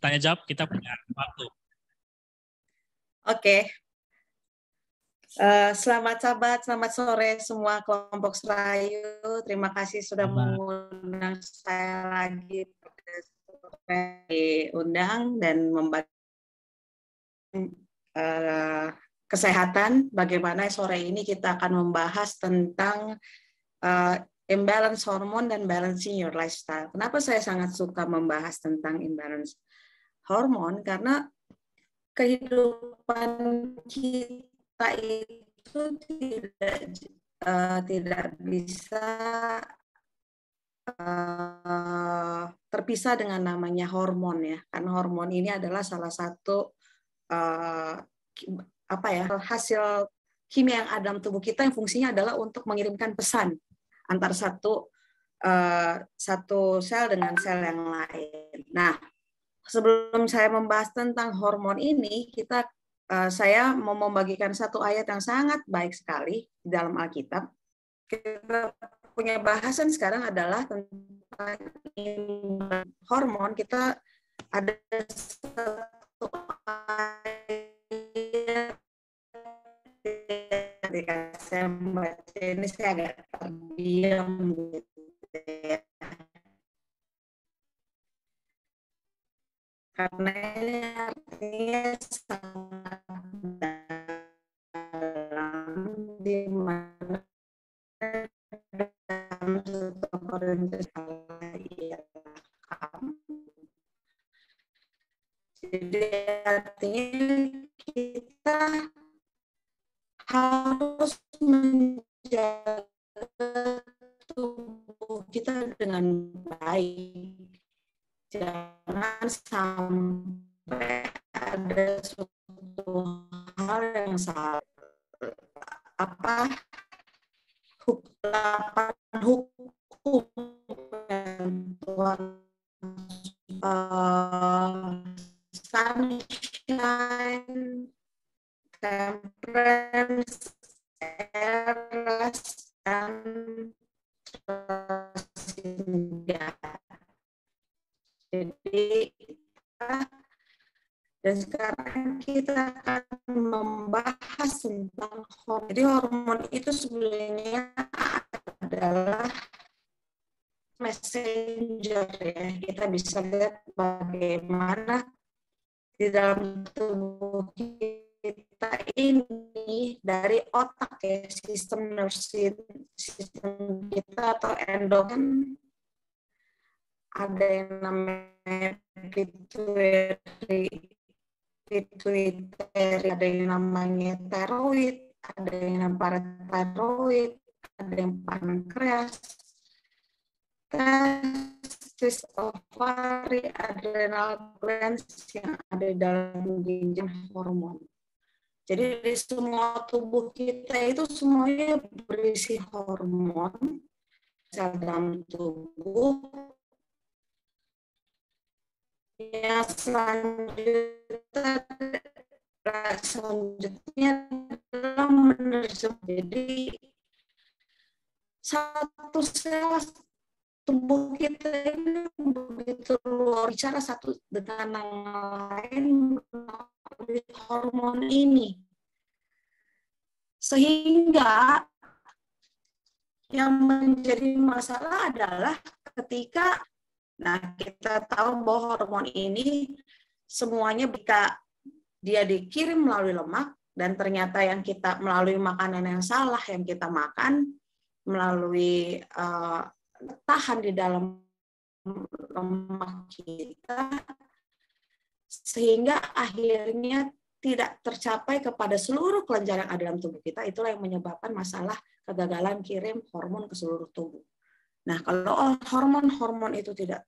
tanya jawab kita punya waktu. Oke. Okay. Uh, eh, selamat sahabat, selamat sore semua kelompok Serayu. Terima kasih sudah mengundang saya lagi undang dan membantu eh, kesehatan. Bagaimana sore ini kita akan membahas tentang uh, imbalance hormon dan balancing your lifestyle. Kenapa saya sangat suka membahas tentang imbalance hormon karena kehidupan kita itu tidak uh, tidak bisa uh, terpisah dengan namanya hormon ya karena hormon ini adalah salah satu uh, apa ya hasil kimia yang ada dalam tubuh kita yang fungsinya adalah untuk mengirimkan pesan antar satu uh, satu sel dengan sel yang lain. Nah, sebelum saya membahas tentang hormon ini, kita eh, saya mau membagikan satu ayat yang sangat baik sekali dalam Alkitab. Kita punya bahasan sekarang adalah tentang hormon. Kita ada satu ayat ketika saya membaca ini saya agak terdiam gitu ya karena artinya sangat dalam di mana dalam satu perencanaan jadi artinya kita harus menjaga tubuh kita dengan baik jangan sampai ada suatu hal yang salah apa hukum hukum yang Tuhan uh, eh, sunshine temperance errors and uh, dan sekarang kita akan membahas tentang hormon. Jadi hormon itu sebenarnya adalah messenger ya. Kita bisa lihat bagaimana di dalam tubuh kita ini dari otak ya, sistem nervous sistem kita atau endokrin ada yang namanya pituitary, pituitary, ada yang namanya teroid, ada yang namanya paratiroid, ada yang pankreas, testis ovari, adrenal glands yang ada dalam ginjal hormon. Jadi di semua tubuh kita itu semuanya berisi hormon sel dalam tubuh yang selanjutnya selanjutnya adalah menerjemah jadi satu sel tubuh kita ini begitu luar bicara satu dengan yang lain melalui hormon ini sehingga yang menjadi masalah adalah ketika Nah, kita tahu bahwa hormon ini semuanya jika dia dikirim melalui lemak dan ternyata yang kita melalui makanan yang salah yang kita makan melalui uh, tahan di dalam lemak kita sehingga akhirnya tidak tercapai kepada seluruh kelenjar yang ada dalam tubuh kita itulah yang menyebabkan masalah kegagalan kirim hormon ke seluruh tubuh. Nah, kalau hormon-hormon itu tidak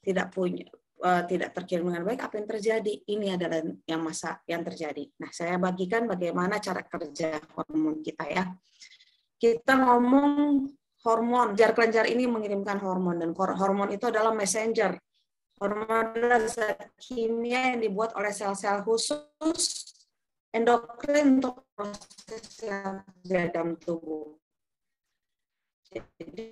tidak punya eh, tidak terkirim dengan baik apa yang terjadi ini adalah yang masa yang terjadi nah saya bagikan bagaimana cara kerja hormon kita ya kita ngomong hormon jar kelenjar ini mengirimkan hormon dan hormon itu adalah messenger hormon adalah zat kimia yang dibuat oleh sel-sel khusus endokrin untuk proses dalam tubuh jadi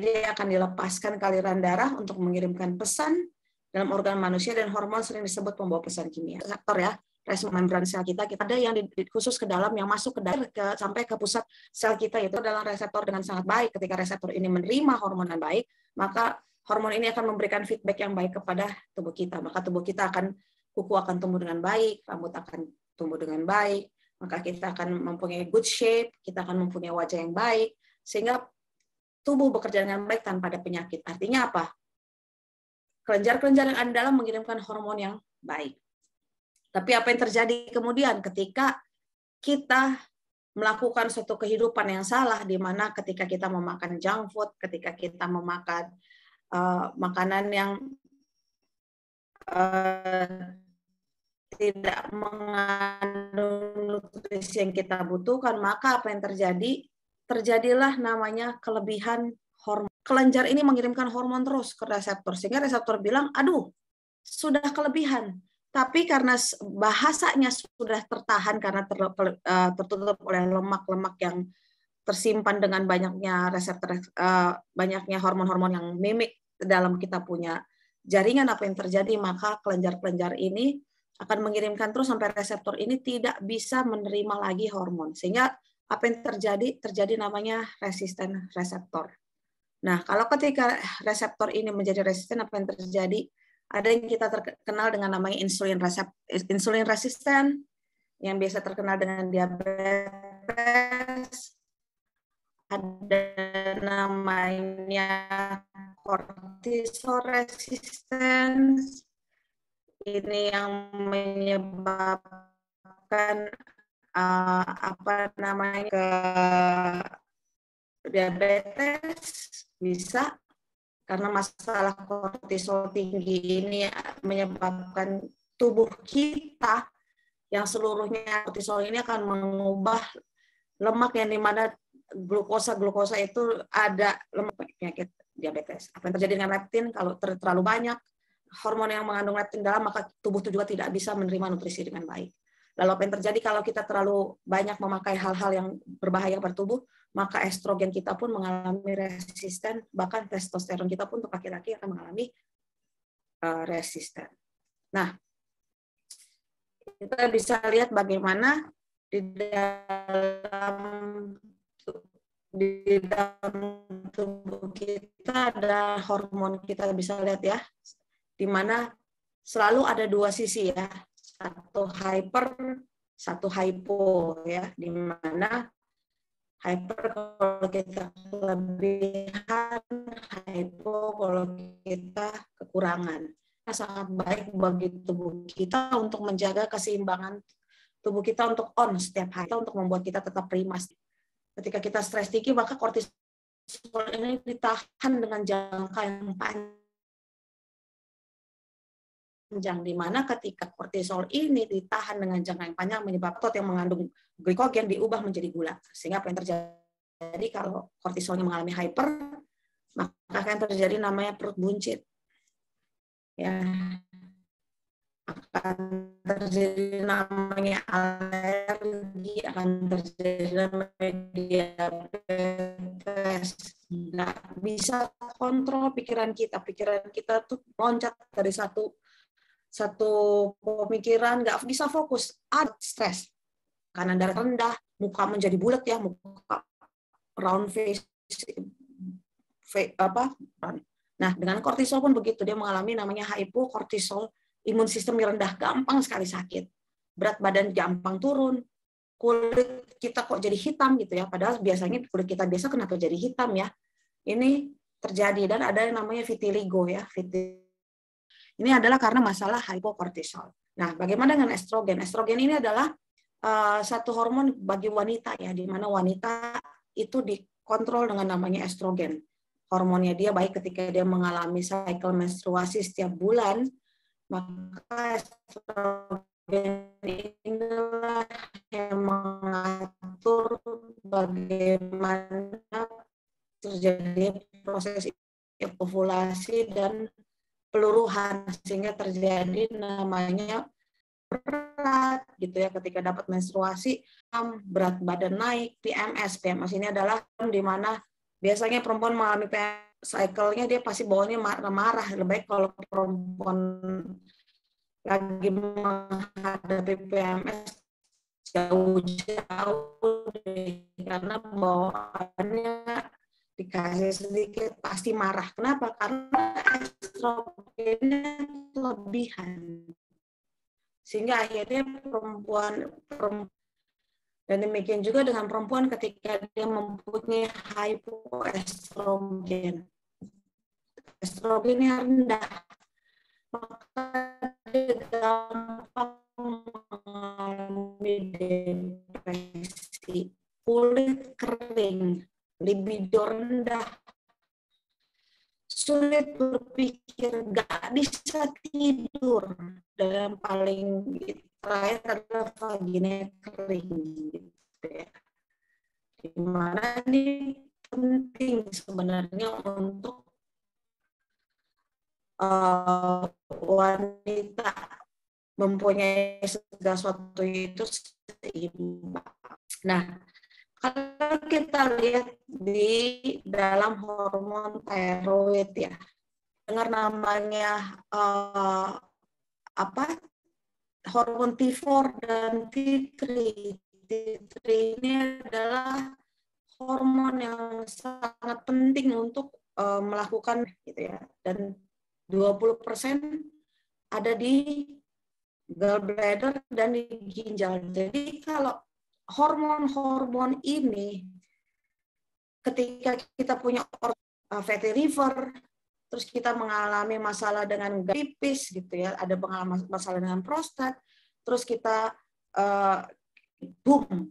dia akan dilepaskan ke aliran darah untuk mengirimkan pesan dalam organ manusia dan hormon sering disebut pembawa pesan kimia. reseptor ya, res membran sel kita, kita ada yang di, khusus ke dalam yang masuk ke dalam ke, sampai ke pusat sel kita yaitu adalah reseptor dengan sangat baik. Ketika reseptor ini menerima hormon yang baik, maka hormon ini akan memberikan feedback yang baik kepada tubuh kita. Maka tubuh kita akan kuku akan tumbuh dengan baik, rambut akan tumbuh dengan baik, maka kita akan mempunyai good shape, kita akan mempunyai wajah yang baik, sehingga tubuh bekerja dengan baik tanpa ada penyakit. Artinya apa? Kelenjar-kelenjar yang ada dalam mengirimkan hormon yang baik. Tapi apa yang terjadi kemudian ketika kita melakukan suatu kehidupan yang salah di mana ketika kita memakan junk food, ketika kita memakan uh, makanan yang uh, tidak mengandung nutrisi yang kita butuhkan, maka apa yang terjadi? terjadilah namanya kelebihan hormon. Kelenjar ini mengirimkan hormon terus ke reseptor sehingga reseptor bilang, "Aduh, sudah kelebihan." Tapi karena bahasanya sudah tertahan karena ter, e, tertutup oleh lemak-lemak yang tersimpan dengan banyaknya reseptor e, banyaknya hormon-hormon yang mimik dalam kita punya jaringan apa yang terjadi maka kelenjar-kelenjar ini akan mengirimkan terus sampai reseptor ini tidak bisa menerima lagi hormon sehingga apa yang terjadi? Terjadi namanya resisten reseptor. Nah, kalau ketika reseptor ini menjadi resisten, apa yang terjadi? Ada yang kita terkenal dengan namanya insulin resep, insulin resisten, yang biasa terkenal dengan diabetes, ada namanya kortisol resistance, ini yang menyebabkan uh, apa namanya ke diabetes bisa karena masalah kortisol tinggi ini menyebabkan tubuh kita yang seluruhnya kortisol ini akan mengubah lemak yang dimana glukosa glukosa itu ada lemak penyakit diabetes. Apa yang terjadi dengan leptin kalau ter terlalu banyak hormon yang mengandung leptin dalam maka tubuh itu juga tidak bisa menerima nutrisi dengan baik. Lalu apa yang terjadi kalau kita terlalu banyak memakai hal-hal yang berbahaya pada tubuh, maka estrogen kita pun mengalami resisten, bahkan testosteron kita pun untuk laki-laki akan mengalami eh, resisten. Nah, kita bisa lihat bagaimana di dalam di dalam tubuh kita ada hormon kita bisa lihat ya, di mana selalu ada dua sisi ya satu hyper satu hypo ya di mana hyper kalau kita kelebihan hypo kalau kita kekurangan nah, sangat baik bagi tubuh kita untuk menjaga keseimbangan tubuh kita untuk on setiap hari untuk membuat kita tetap prima ketika kita stres tinggi maka kortisol ini ditahan dengan jangka yang panjang panjang, di mana ketika kortisol ini ditahan dengan jangka yang panjang menyebabkan otot yang mengandung glikogen diubah menjadi gula. Sehingga apa yang terjadi kalau kortisolnya mengalami hyper, maka akan terjadi namanya perut buncit. Ya, akan terjadi namanya alergi, akan terjadi namanya diabetes. nah bisa kontrol pikiran kita. Pikiran kita tuh loncat dari satu satu pemikiran, nggak bisa fokus, ada stres. karena darah rendah, muka menjadi bulat ya, muka round face, face apa? Nah, dengan kortisol pun begitu, dia mengalami namanya kortisol, imun sistem rendah, gampang sekali sakit. Berat badan gampang turun, kulit kita kok jadi hitam gitu ya, padahal biasanya kulit kita biasa kenapa jadi hitam ya? Ini terjadi dan ada yang namanya vitiligo ya, vitiligo ini adalah karena masalah hipokortisol. Nah, bagaimana dengan estrogen? Estrogen ini adalah uh, satu hormon bagi wanita ya, di mana wanita itu dikontrol dengan namanya estrogen. Hormonnya dia baik ketika dia mengalami cycle menstruasi setiap bulan, maka estrogen inilah yang mengatur bagaimana terjadi proses ovulasi dan peluruhan sehingga terjadi namanya berat gitu ya ketika dapat menstruasi berat badan naik PMS PMS ini adalah di mana biasanya perempuan mengalami PMS cycle-nya dia pasti bawahnya marah-marah lebih baik kalau perempuan lagi menghadapi PMS jauh-jauh karena bawaannya dikasih sedikit pasti marah. Kenapa? Karena estrogennya kelebihan. Sehingga akhirnya perempuan, perempuan dan demikian juga dengan perempuan ketika dia mempunyai hypoestrogen. Estrogennya rendah, maka dia gampang mengalami depresi, kulit kering, libido rendah, sulit berpikir, nggak bisa tidur, dan paling terakhir adalah vagina kering. Gitu ya. Dimana ini penting sebenarnya untuk uh, wanita mempunyai segala sesuatu itu seimbang. Nah, kalau kita lihat di dalam hormon tiroid ya, dengar namanya uh, apa hormon T4 dan T3. T3 ini adalah hormon yang sangat penting untuk uh, melakukan gitu ya. Dan 20% ada di gallbladder dan di ginjal. Jadi kalau hormon-hormon ini ketika kita punya uh, fatty liver, terus kita mengalami masalah dengan gripis gitu ya, ada pengalaman masalah dengan prostat, terus kita uh, boom,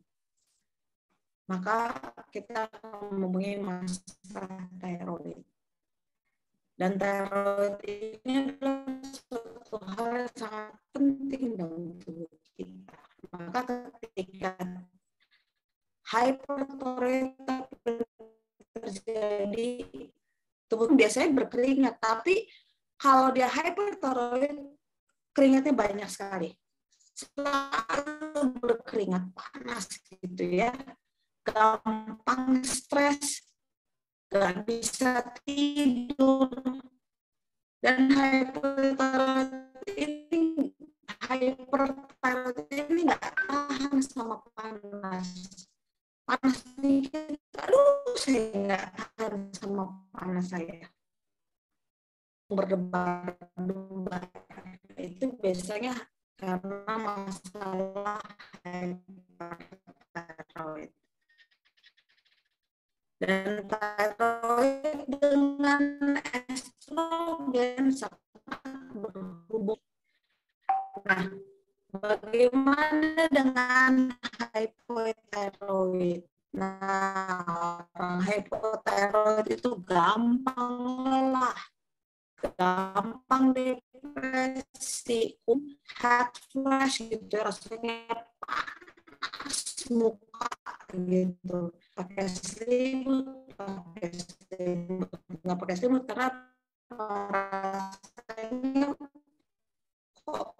maka kita mempunyai masalah tiroid. Dan tiroid ini adalah suatu hal yang sangat penting dalam tubuh kita. Maka ketika hypertoroid terjadi tubuh biasanya berkeringat tapi kalau dia hyperthyroid keringatnya banyak sekali selalu berkeringat panas gitu ya gampang stres gak bisa tidur dan hyperthyroid ini hyperthyroid ini nggak tahan sama panas panas sedikit, aduh saya nggak tahan sama panas saya. Berdebar-debar itu biasanya karena masalah hipertiroid. Dan tiroid dengan estrogen sangat berhubung. Nah, Bagaimana dengan hypothyroid? Nah, orang hypothyroid itu gampang lelah, gampang depresi, hot flash gitu, rasanya pas muka gitu. Pakai selimut, pakai selimut, nggak pakai selimut karena rasanya kok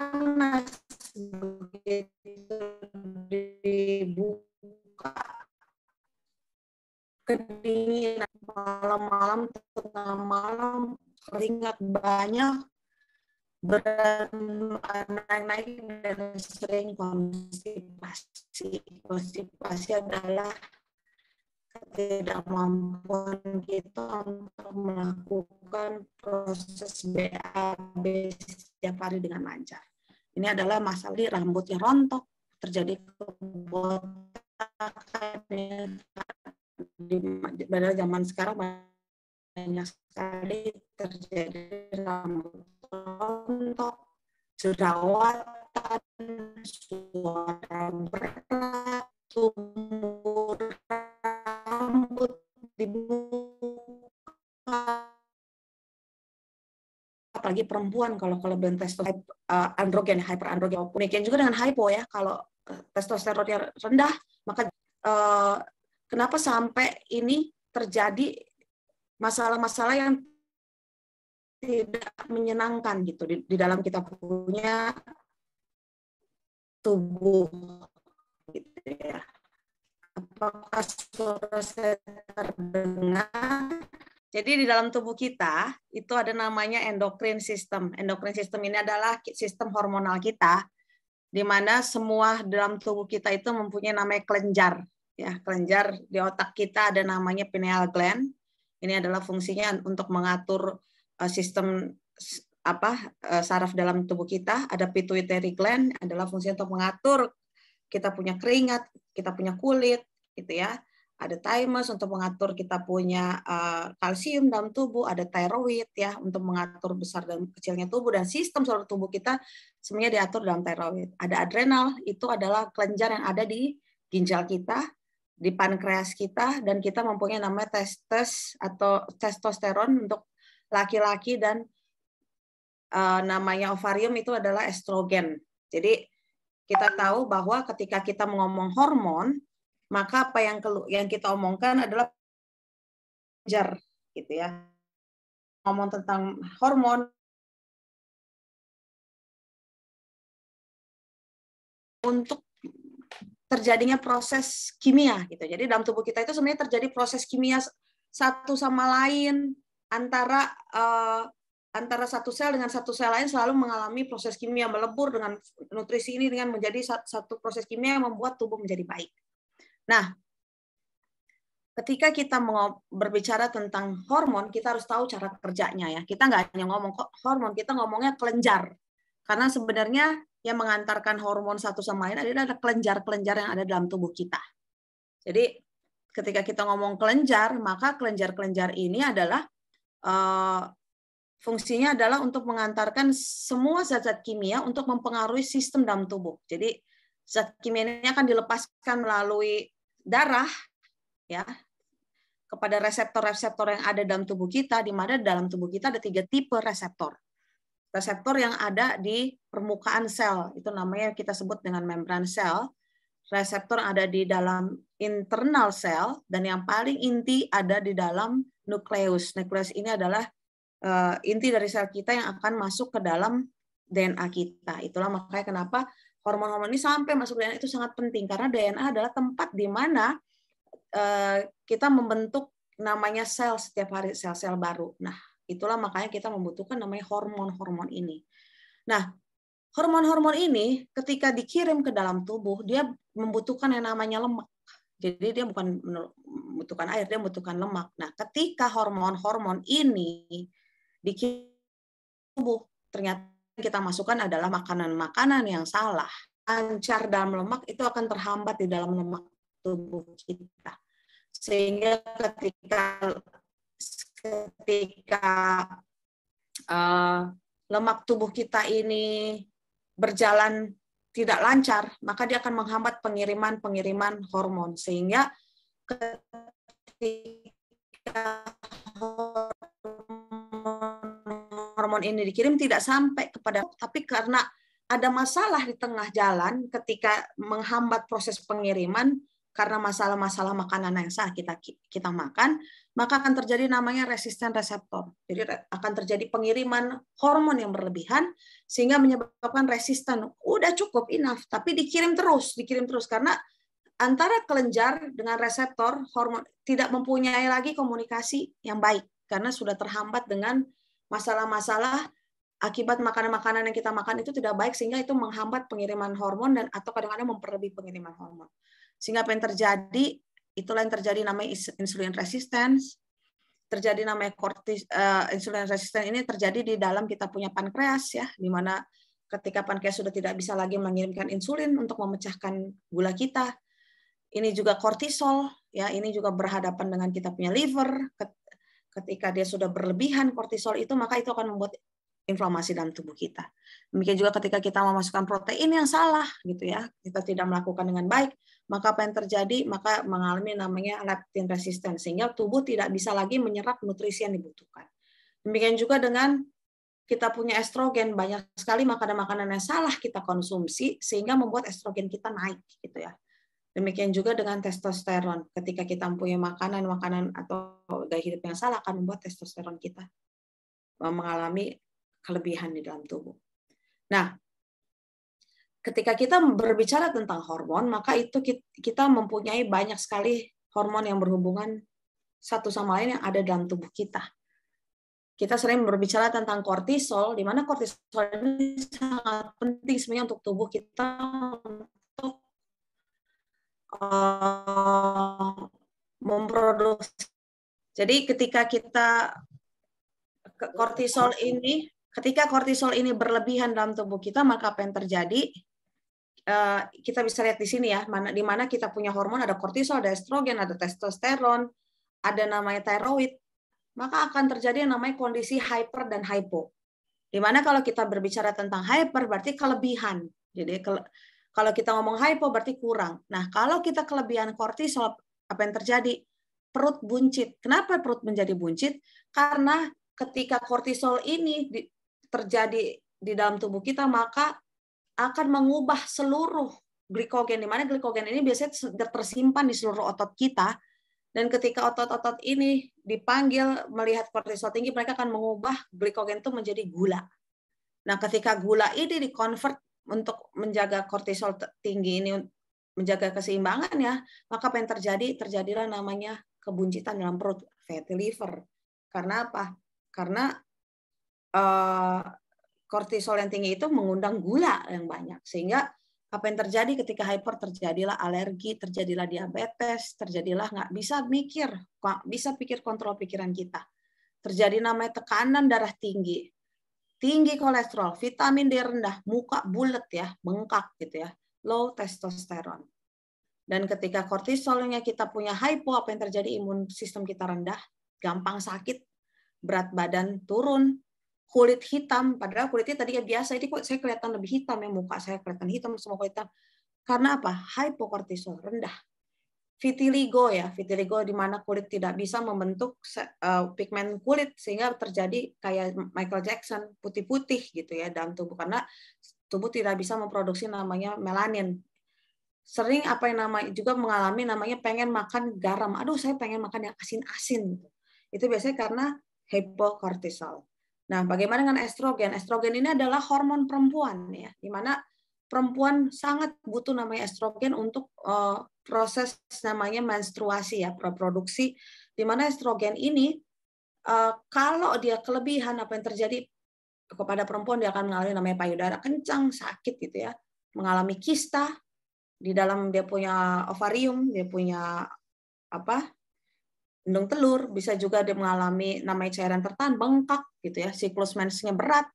panas begitu dibuka kedinginan malam-malam tengah malam keringat banyak berenang naik-naik dan sering konstipasi konstipasi adalah ketidakmampuan kita untuk melakukan proses BAB setiap hari dengan lancar. Ini adalah masalah di rambutnya rontok, terjadi kebotakan di pada zaman sekarang banyak sekali terjadi rambut rontok, jerawatan, suara berat, tumbuh rambut di muka, apalagi perempuan kalau kelebihan testosteron uh, androgen hyperandrogen demikian juga dengan hypo ya kalau eh, testosteronnya rendah maka uh, kenapa sampai ini terjadi masalah-masalah yang tidak menyenangkan gitu di, di dalam kita punya tubuh gitu ya apakah suara saya terdengar jadi di dalam tubuh kita itu ada namanya endokrin system. Endokrin system ini adalah sistem hormonal kita di mana semua dalam tubuh kita itu mempunyai namanya kelenjar. Ya, kelenjar di otak kita ada namanya pineal gland. Ini adalah fungsinya untuk mengatur eh, sistem apa eh, saraf dalam tubuh kita. Ada pituitary gland adalah fungsinya untuk mengatur kita punya keringat, kita punya kulit, gitu ya ada thymus untuk mengatur kita punya eh, kalsium dalam tubuh, ada tiroid ya untuk mengatur besar dan kecilnya tubuh dan sistem seluruh tubuh kita semuanya diatur dalam tiroid. Ada adrenal itu adalah kelenjar yang ada di ginjal kita, di pankreas kita dan kita mempunyai nama testes atau testosteron untuk laki-laki dan uh, namanya ovarium itu adalah estrogen. Jadi kita tahu bahwa ketika kita mengomong hormon maka apa yang yang kita omongkan adalah jar gitu ya. Ngomong tentang hormon untuk terjadinya proses kimia gitu. Jadi dalam tubuh kita itu sebenarnya terjadi proses kimia satu sama lain antara uh, antara satu sel dengan satu sel lain selalu mengalami proses kimia melebur dengan nutrisi ini dengan menjadi satu proses kimia yang membuat tubuh menjadi baik. Nah, ketika kita mau berbicara tentang hormon, kita harus tahu cara kerjanya ya. Kita nggak hanya ngomong hormon, kita ngomongnya kelenjar. Karena sebenarnya yang mengantarkan hormon satu sama lain adalah kelenjar-kelenjar yang ada dalam tubuh kita. Jadi ketika kita ngomong kelenjar, maka kelenjar-kelenjar ini adalah uh, fungsinya adalah untuk mengantarkan semua zat-zat kimia untuk mempengaruhi sistem dalam tubuh. Jadi Zat kimia ini akan dilepaskan melalui darah ya kepada reseptor-reseptor yang ada dalam tubuh kita, di mana dalam tubuh kita ada tiga tipe reseptor. Reseptor yang ada di permukaan sel, itu namanya kita sebut dengan membran sel. Reseptor ada di dalam internal sel, dan yang paling inti ada di dalam nukleus. Nukleus ini adalah eh, inti dari sel kita yang akan masuk ke dalam DNA kita. Itulah makanya kenapa hormon-hormon ini sampai masuk ke DNA itu sangat penting karena DNA adalah tempat di mana eh, kita membentuk namanya sel setiap hari sel-sel baru. Nah, itulah makanya kita membutuhkan namanya hormon-hormon ini. Nah, hormon-hormon ini ketika dikirim ke dalam tubuh dia membutuhkan yang namanya lemak. Jadi dia bukan membutuhkan air, dia membutuhkan lemak. Nah, ketika hormon-hormon ini dikirim ke tubuh ternyata kita masukkan adalah makanan-makanan yang salah. lancar dalam lemak itu akan terhambat di dalam lemak tubuh kita. Sehingga ketika ketika uh, lemak tubuh kita ini berjalan tidak lancar, maka dia akan menghambat pengiriman-pengiriman hormon sehingga ketika hormon ini dikirim tidak sampai kepada tapi karena ada masalah di tengah jalan ketika menghambat proses pengiriman karena masalah-masalah makanan yang salah kita kita makan, maka akan terjadi namanya resisten reseptor. Jadi akan terjadi pengiriman hormon yang berlebihan sehingga menyebabkan resisten. Udah cukup enough, tapi dikirim terus, dikirim terus karena antara kelenjar dengan reseptor hormon tidak mempunyai lagi komunikasi yang baik karena sudah terhambat dengan masalah-masalah akibat makanan-makanan yang kita makan itu tidak baik sehingga itu menghambat pengiriman hormon dan atau kadang-kadang memperlebih pengiriman hormon. Sehingga apa yang terjadi itulah yang terjadi namanya insulin resistance. Terjadi namanya kortis uh, insulin resistance ini terjadi di dalam kita punya pankreas ya, di mana ketika pankreas sudah tidak bisa lagi mengirimkan insulin untuk memecahkan gula kita. Ini juga kortisol ya, ini juga berhadapan dengan kita punya liver Ketika dia sudah berlebihan kortisol itu, maka itu akan membuat inflamasi dalam tubuh kita. Demikian juga ketika kita memasukkan protein yang salah gitu ya, kita tidak melakukan dengan baik, maka apa yang terjadi? Maka mengalami namanya leptin resistance sehingga tubuh tidak bisa lagi menyerap nutrisi yang dibutuhkan. Demikian juga dengan kita punya estrogen banyak sekali makanan-makanan yang salah kita konsumsi sehingga membuat estrogen kita naik gitu ya. Demikian juga dengan testosteron. Ketika kita mempunyai makanan-makanan atau gaya hidup yang salah akan membuat testosteron kita e, mengalami kelebihan di dalam tubuh. Nah, ketika kita berbicara tentang hormon, maka itu kita mempunyai banyak sekali hormon yang berhubungan satu sama lain yang ada dalam tubuh kita. Kita sering berbicara tentang kortisol, di mana kortisol ini sangat penting sebenarnya untuk tubuh kita Eh, memproduksi. Jadi ketika kita kortisol ini, ketika kortisol ini berlebihan dalam tubuh kita, maka apa yang terjadi? Eh, kita bisa lihat di sini ya, mana di mana kita punya hormon ada kortisol, ada estrogen, ada testosteron, ada namanya tiroid, maka akan terjadi yang namanya kondisi hyper dan hypo. Di mana kalau kita berbicara tentang hyper berarti kelebihan. Jadi kalau kita ngomong hypo berarti kurang. Nah, kalau kita kelebihan kortisol, apa yang terjadi? Perut buncit. Kenapa perut menjadi buncit? Karena ketika kortisol ini terjadi di dalam tubuh kita, maka akan mengubah seluruh glikogen. Di mana glikogen ini biasanya tersimpan di seluruh otot kita. Dan ketika otot-otot ini dipanggil melihat kortisol tinggi, mereka akan mengubah glikogen itu menjadi gula. Nah, ketika gula ini dikonvert untuk menjaga kortisol tinggi ini menjaga keseimbangan ya, maka apa yang terjadi? Terjadilah namanya kebuncitan dalam perut, fatty liver. Karena apa? Karena uh, kortisol yang tinggi itu mengundang gula yang banyak, sehingga apa yang terjadi ketika hyper terjadilah alergi, terjadilah diabetes, terjadilah nggak bisa mikir, nggak bisa pikir kontrol pikiran kita. Terjadi namanya tekanan darah tinggi tinggi kolesterol, vitamin D rendah, muka bulat ya, bengkak gitu ya, low testosterone, Dan ketika kortisolnya kita punya hypo, apa yang terjadi? Imun sistem kita rendah, gampang sakit, berat badan turun, kulit hitam, padahal kulitnya tadi ya biasa, ini kok saya kelihatan lebih hitam ya, muka saya kelihatan hitam, semua kulit Karena apa? Hypokortisol, rendah vitiligo ya, vitiligo di mana kulit tidak bisa membentuk eh, pigmen kulit sehingga terjadi kayak Michael Jackson putih-putih gitu ya dalam tubuh karena tubuh tidak bisa memproduksi namanya melanin. Sering apa yang namanya juga mengalami namanya pengen makan garam. Aduh, saya pengen makan yang asin-asin. Gitu. Itu biasanya karena hypokortisol. Nah, bagaimana dengan estrogen? Estrogen ini adalah hormon perempuan ya, di mana perempuan sangat butuh namanya estrogen untuk uh, proses namanya menstruasi ya reproduksi di mana estrogen ini uh, kalau dia kelebihan apa yang terjadi kepada perempuan dia akan mengalami namanya payudara kencang sakit gitu ya mengalami kista di dalam dia punya ovarium dia punya apa endung telur bisa juga dia mengalami namanya cairan tertahan bengkak gitu ya siklus mensnya berat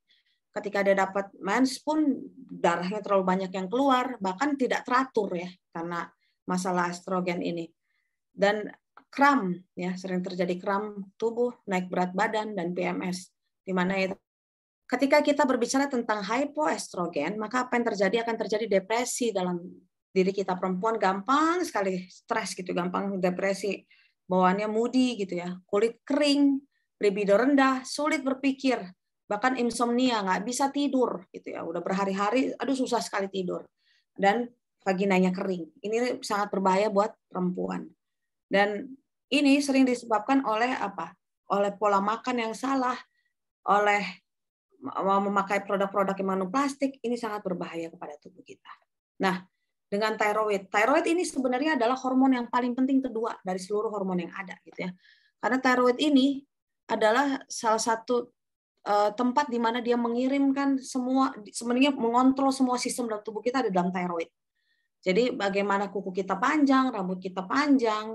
ketika dia dapat mens pun darahnya terlalu banyak yang keluar, bahkan tidak teratur ya karena masalah estrogen ini. Dan kram ya sering terjadi kram tubuh, naik berat badan dan PMS di mana itu ya, ketika kita berbicara tentang hypoestrogen, maka apa yang terjadi akan terjadi depresi dalam diri kita perempuan gampang sekali stres gitu, gampang depresi, bawaannya moody gitu ya, kulit kering, libido rendah, sulit berpikir, bahkan insomnia nggak bisa tidur gitu ya udah berhari-hari aduh susah sekali tidur dan vaginanya kering ini sangat berbahaya buat perempuan dan ini sering disebabkan oleh apa oleh pola makan yang salah oleh memakai produk-produk yang mengandung plastik ini sangat berbahaya kepada tubuh kita nah dengan tiroid tiroid ini sebenarnya adalah hormon yang paling penting kedua dari seluruh hormon yang ada gitu ya karena tiroid ini adalah salah satu Eh, tempat di mana dia mengirimkan semua sebenarnya mengontrol semua sistem dalam tubuh kita ada dalam tiroid. Jadi bagaimana kuku kita panjang, rambut kita panjang,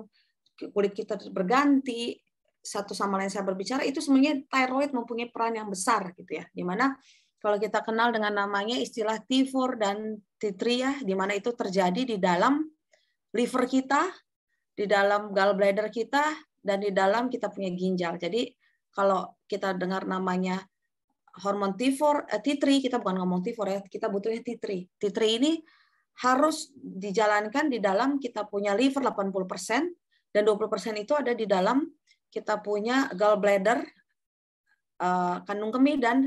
kulit kita berganti, satu sama lain saya berbicara itu sebenarnya tiroid mempunyai peran yang besar gitu ya. Di mana kalau kita kenal dengan namanya istilah T4 dan T3 ya, di mana itu terjadi di dalam liver kita, di dalam gallbladder kita, dan di dalam kita punya ginjal. Jadi kalau kita dengar namanya hormon T4, eh, T3, kita bukan ngomong T4 ya, kita butuhnya T3. T3 ini harus dijalankan di dalam kita punya liver 80% dan 20% itu ada di dalam kita punya gallbladder, eh, kandung kemih dan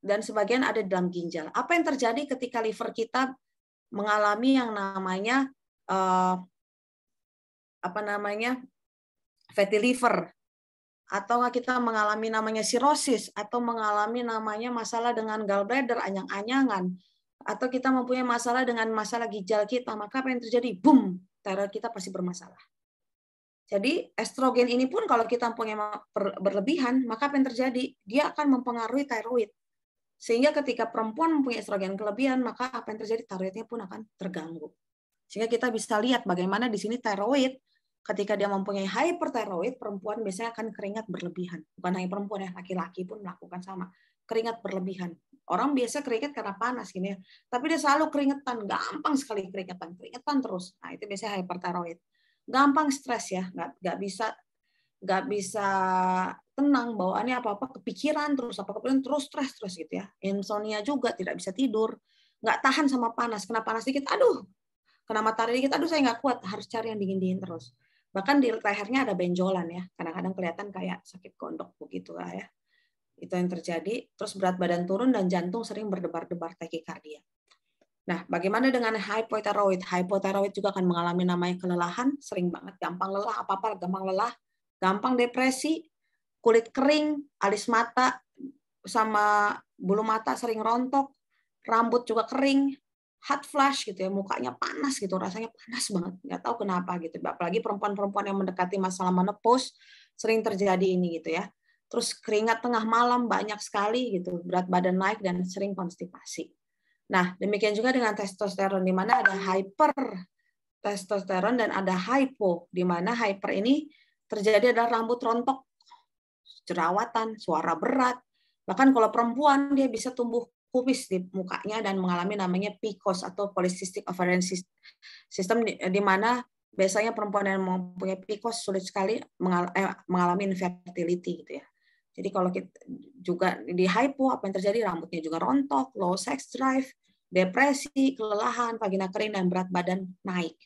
dan sebagian ada di dalam ginjal. Apa yang terjadi ketika liver kita mengalami yang namanya eh, apa namanya fatty liver atau kita mengalami namanya sirosis atau mengalami namanya masalah dengan gallbladder anyang-anyangan atau kita mempunyai masalah dengan masalah ginjal kita maka apa yang terjadi boom thyroid kita pasti bermasalah jadi estrogen ini pun kalau kita mempunyai berlebihan maka apa yang terjadi dia akan mempengaruhi thyroid sehingga ketika perempuan mempunyai estrogen kelebihan maka apa yang terjadi thyroidnya pun akan terganggu sehingga kita bisa lihat bagaimana di sini thyroid ketika dia mempunyai hyperthyroid, perempuan biasanya akan keringat berlebihan. Bukan hanya perempuan, ya, laki-laki pun melakukan sama. Keringat berlebihan. Orang biasa keringat karena panas gini ya. Tapi dia selalu keringetan, gampang sekali keringetan, keringetan terus. Nah, itu biasanya hyperthyroid. Gampang stres ya, nggak, nggak bisa nggak bisa tenang bawaannya apa apa kepikiran terus apa kepikiran terus stres terus gitu ya insomnia juga tidak bisa tidur nggak tahan sama panas kena panas dikit aduh kena matahari dikit aduh saya nggak kuat harus cari yang dingin dingin terus bahkan di lehernya ada benjolan ya kadang-kadang kelihatan kayak sakit kondok begitu lah ya itu yang terjadi terus berat badan turun dan jantung sering berdebar-debar tachycardia nah bagaimana dengan hypothyroid hypothyroid juga akan mengalami namanya kelelahan sering banget gampang lelah apa apa gampang lelah gampang depresi kulit kering alis mata sama bulu mata sering rontok rambut juga kering hot flash gitu ya mukanya panas gitu rasanya panas banget nggak tahu kenapa gitu apalagi perempuan-perempuan yang mendekati masalah menepus sering terjadi ini gitu ya terus keringat tengah malam banyak sekali gitu berat badan naik dan sering konstipasi nah demikian juga dengan testosteron di mana ada hyper testosteron dan ada hypo di mana hyper ini terjadi ada rambut rontok jerawatan suara berat bahkan kalau perempuan dia bisa tumbuh kumis di mukanya dan mengalami namanya PCOS atau polycystic ovarian system eh, di, mana biasanya perempuan yang mempunyai PCOS sulit sekali mengal, eh, mengalami infertility gitu ya. Jadi kalau kita juga di hypo apa yang terjadi rambutnya juga rontok, low sex drive, depresi, kelelahan, vagina kering dan berat badan naik.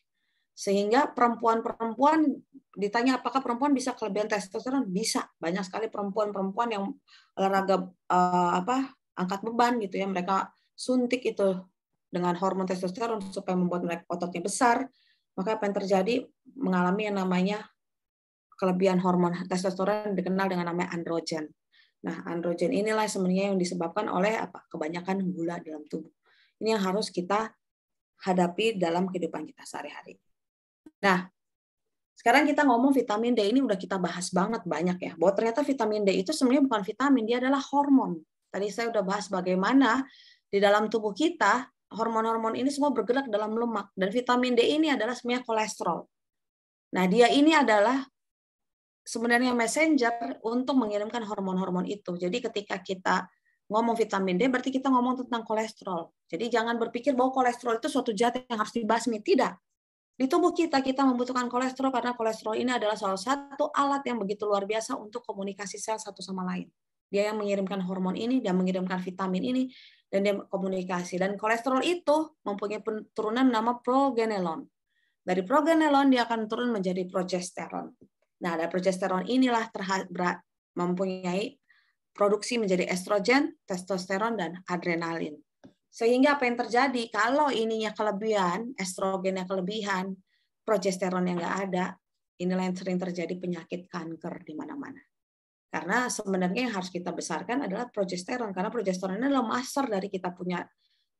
Sehingga perempuan-perempuan ditanya apakah perempuan bisa kelebihan testosteron? Bisa. Banyak sekali perempuan-perempuan yang olahraga uh, apa angkat beban gitu ya mereka suntik itu dengan hormon testosteron supaya membuat mereka ototnya besar maka apa yang terjadi mengalami yang namanya kelebihan hormon testosteron dikenal dengan nama androgen. Nah, androgen inilah sebenarnya yang disebabkan oleh apa? Kebanyakan gula dalam tubuh. Ini yang harus kita hadapi dalam kehidupan kita sehari-hari. Nah, sekarang kita ngomong vitamin D ini udah kita bahas banget banyak ya. Bahwa ternyata vitamin D itu sebenarnya bukan vitamin, dia adalah hormon. Tadi saya udah bahas bagaimana di dalam tubuh kita hormon-hormon ini semua bergerak dalam lemak dan vitamin D ini adalah semuanya kolesterol. Nah, dia ini adalah sebenarnya messenger untuk mengirimkan hormon-hormon itu. Jadi ketika kita ngomong vitamin D berarti kita ngomong tentang kolesterol. Jadi jangan berpikir bahwa kolesterol itu suatu zat yang harus dibasmi, tidak. Di tubuh kita kita membutuhkan kolesterol karena kolesterol ini adalah salah satu alat yang begitu luar biasa untuk komunikasi sel satu sama lain dia yang mengirimkan hormon ini, dia mengirimkan vitamin ini, dan dia komunikasi. Dan kolesterol itu mempunyai turunan nama progenelon. Dari progenelon dia akan turun menjadi progesteron. Nah, dari progesteron inilah terhadap mempunyai produksi menjadi estrogen, testosteron, dan adrenalin. Sehingga apa yang terjadi kalau ininya kelebihan, estrogennya kelebihan, progesteron yang nggak ada, inilah yang sering terjadi penyakit kanker di mana-mana. Karena sebenarnya yang harus kita besarkan adalah progesteron karena progesteron ini adalah master dari kita punya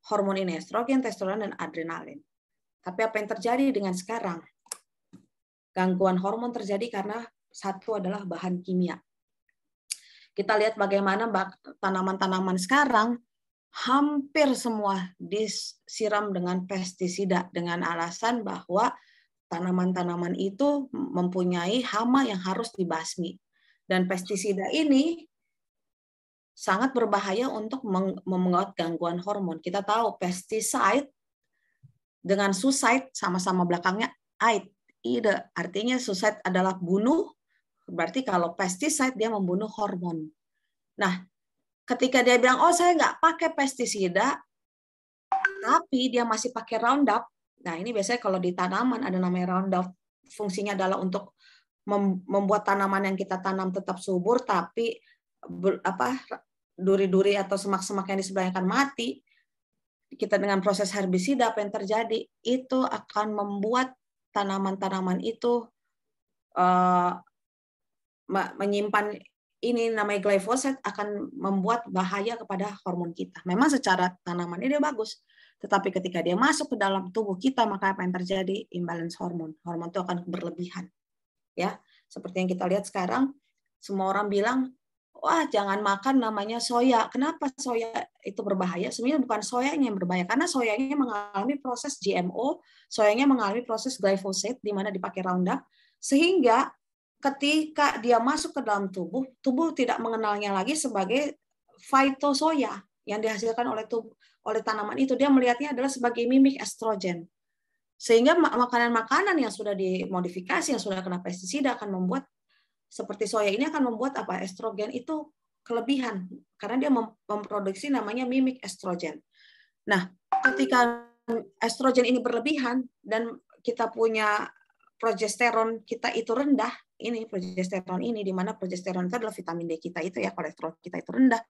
hormon ini estrogen, testosteron dan adrenalin. Tapi apa yang terjadi dengan sekarang? Gangguan hormon terjadi karena satu adalah bahan kimia. Kita lihat bagaimana tanaman-tanaman sekarang hampir semua disiram dengan pestisida dengan alasan bahwa tanaman-tanaman itu mempunyai hama yang harus dibasmi. Dan pestisida ini sangat berbahaya untuk memengaut gangguan hormon. Kita tahu pesticide dengan suicide sama-sama belakangnya ide, ide. Artinya suicide adalah bunuh, berarti kalau pesticide dia membunuh hormon. Nah, ketika dia bilang, oh saya nggak pakai pestisida, tapi dia masih pakai Roundup. Nah, ini biasanya kalau di tanaman ada namanya Roundup. Fungsinya adalah untuk membuat tanaman yang kita tanam tetap subur tapi apa duri-duri atau semak-semak yang di sebelahnya akan mati kita dengan proses herbisida apa yang terjadi itu akan membuat tanaman-tanaman itu uh, menyimpan ini namanya glyphosate akan membuat bahaya kepada hormon kita. Memang secara tanaman ini bagus, tetapi ketika dia masuk ke dalam tubuh kita maka apa yang terjadi? Imbalance hormon. Hormon itu akan berlebihan ya seperti yang kita lihat sekarang semua orang bilang wah jangan makan namanya soya kenapa soya itu berbahaya sebenarnya bukan soya yang berbahaya karena soya soyanya mengalami proses GMO soya soyanya mengalami proses glyphosate di mana dipakai Roundup sehingga ketika dia masuk ke dalam tubuh tubuh tidak mengenalnya lagi sebagai phytosoya yang dihasilkan oleh tubuh oleh tanaman itu dia melihatnya adalah sebagai mimik estrogen sehingga makanan-makanan yang sudah dimodifikasi, yang sudah kena pestisida akan membuat seperti soya ini akan membuat apa estrogen itu kelebihan karena dia memproduksi namanya mimik estrogen. Nah, ketika estrogen ini berlebihan dan kita punya progesteron kita itu rendah, ini progesteron ini di mana progesteron itu adalah vitamin D kita itu ya kolesterol kita itu rendah.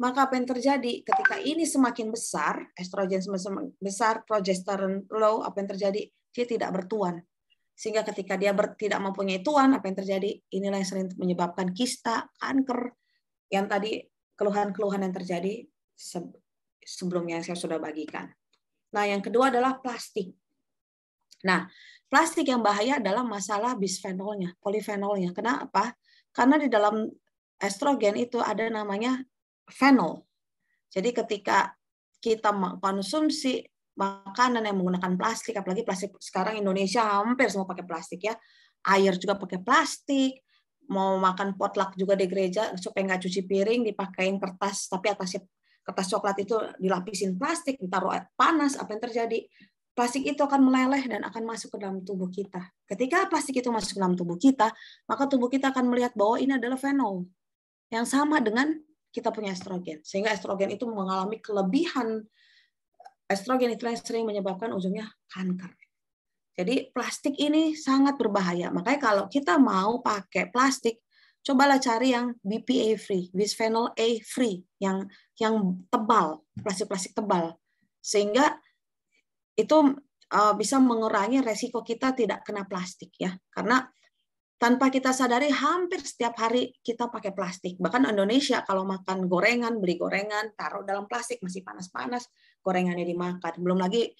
Maka apa yang terjadi ketika ini semakin besar, estrogen semakin besar, progesteron low, apa yang terjadi? Dia tidak bertuan. Sehingga ketika dia ber, tidak mempunyai tuan, apa yang terjadi? Inilah yang sering menyebabkan kista, kanker, yang tadi keluhan-keluhan yang terjadi sebelumnya saya sudah bagikan. Nah, yang kedua adalah plastik. Nah, plastik yang bahaya adalah masalah bisphenolnya, polifenolnya. Kenapa? Karena di dalam estrogen itu ada namanya fenol. Jadi ketika kita mengkonsumsi makanan yang menggunakan plastik, apalagi plastik sekarang Indonesia hampir semua pakai plastik ya, air juga pakai plastik, mau makan potluck juga di gereja supaya nggak cuci piring dipakein kertas tapi atasnya kertas coklat itu dilapisin plastik ditaruh panas apa yang terjadi plastik itu akan meleleh dan akan masuk ke dalam tubuh kita. Ketika plastik itu masuk ke dalam tubuh kita, maka tubuh kita akan melihat bahwa ini adalah fenol yang sama dengan kita punya estrogen. Sehingga estrogen itu mengalami kelebihan estrogen itu yang sering menyebabkan ujungnya kanker. Jadi plastik ini sangat berbahaya. Makanya kalau kita mau pakai plastik, cobalah cari yang BPA free, bisphenol A free, yang yang tebal, plastik-plastik tebal. Sehingga itu eh, bisa mengurangi resiko kita tidak kena plastik ya. Karena tanpa kita sadari hampir setiap hari kita pakai plastik. Bahkan Indonesia kalau makan gorengan, beli gorengan, taruh dalam plastik masih panas-panas, gorengannya dimakan. Belum lagi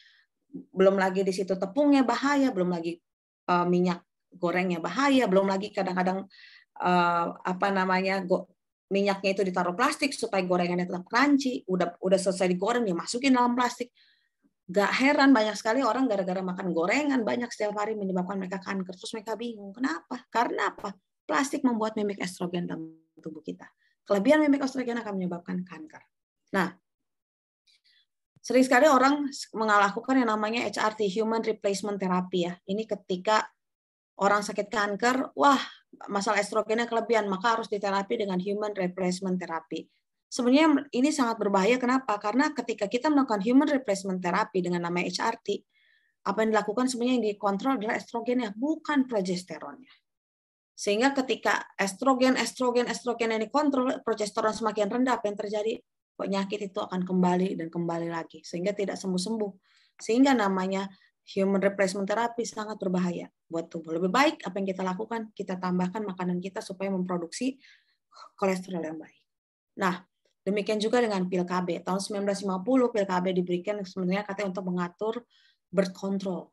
belum lagi di situ tepungnya bahaya, belum lagi uh, minyak gorengnya bahaya, belum lagi kadang-kadang uh, apa namanya go, minyaknya itu ditaruh plastik supaya gorengannya tetap crunchy, udah udah selesai digoreng dimasukin ya dalam plastik. Gak heran banyak sekali orang gara-gara makan gorengan banyak setiap hari menyebabkan mereka kanker. Terus mereka bingung. Kenapa? Karena apa? Plastik membuat mimik estrogen dalam tubuh kita. Kelebihan mimik estrogen akan menyebabkan kanker. Nah, sering sekali orang mengalakukan yang namanya HRT, Human Replacement Therapy ya. Ini ketika orang sakit kanker, wah masalah estrogennya kelebihan, maka harus diterapi dengan Human Replacement Therapy. Sebenarnya ini sangat berbahaya. Kenapa? Karena ketika kita melakukan human replacement therapy dengan nama HRT, apa yang dilakukan sebenarnya yang dikontrol adalah estrogennya, bukan progesteronnya. Sehingga ketika estrogen, estrogen, estrogen yang dikontrol, progesteron semakin rendah, apa yang terjadi? Penyakit itu akan kembali dan kembali lagi, sehingga tidak sembuh-sembuh. Sehingga namanya human replacement therapy sangat berbahaya buat tubuh. Lebih baik apa yang kita lakukan, kita tambahkan makanan kita supaya memproduksi kolesterol yang baik. Nah, Demikian juga dengan pil KB. Tahun 1950 pil KB diberikan sebenarnya katanya untuk mengatur birth control.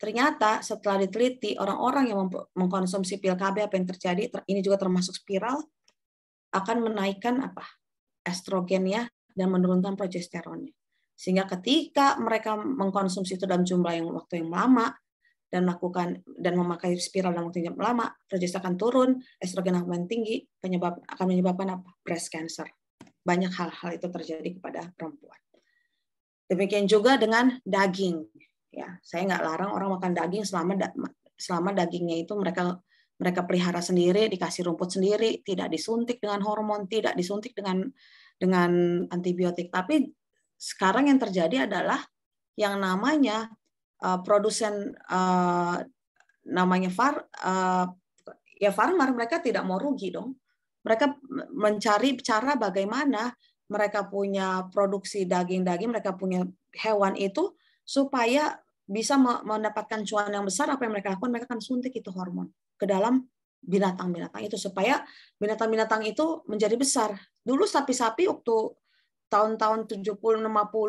Ternyata setelah diteliti orang-orang yang mengkonsumsi pil KB apa yang terjadi ini juga termasuk spiral akan menaikkan apa estrogennya dan menurunkan progesteronnya. Sehingga ketika mereka mengkonsumsi itu dalam jumlah yang waktu yang lama, dan melakukan dan memakai spiral dalam waktu yang lama, progesteron akan turun, estrogen akan tinggi, penyebab akan menyebabkan apa? breast cancer banyak hal-hal itu terjadi kepada perempuan. Demikian juga dengan daging. Ya, saya nggak larang orang makan daging selama selama dagingnya itu mereka mereka pelihara sendiri, dikasih rumput sendiri, tidak disuntik dengan hormon, tidak disuntik dengan dengan antibiotik. Tapi sekarang yang terjadi adalah yang namanya uh, produsen uh, namanya far uh, ya farmer mereka tidak mau rugi dong mereka mencari cara bagaimana mereka punya produksi daging-daging, mereka punya hewan itu supaya bisa mendapatkan cuan yang besar apa yang mereka lakukan mereka akan suntik itu hormon ke dalam binatang-binatang itu supaya binatang-binatang itu menjadi besar. Dulu sapi-sapi waktu tahun-tahun 60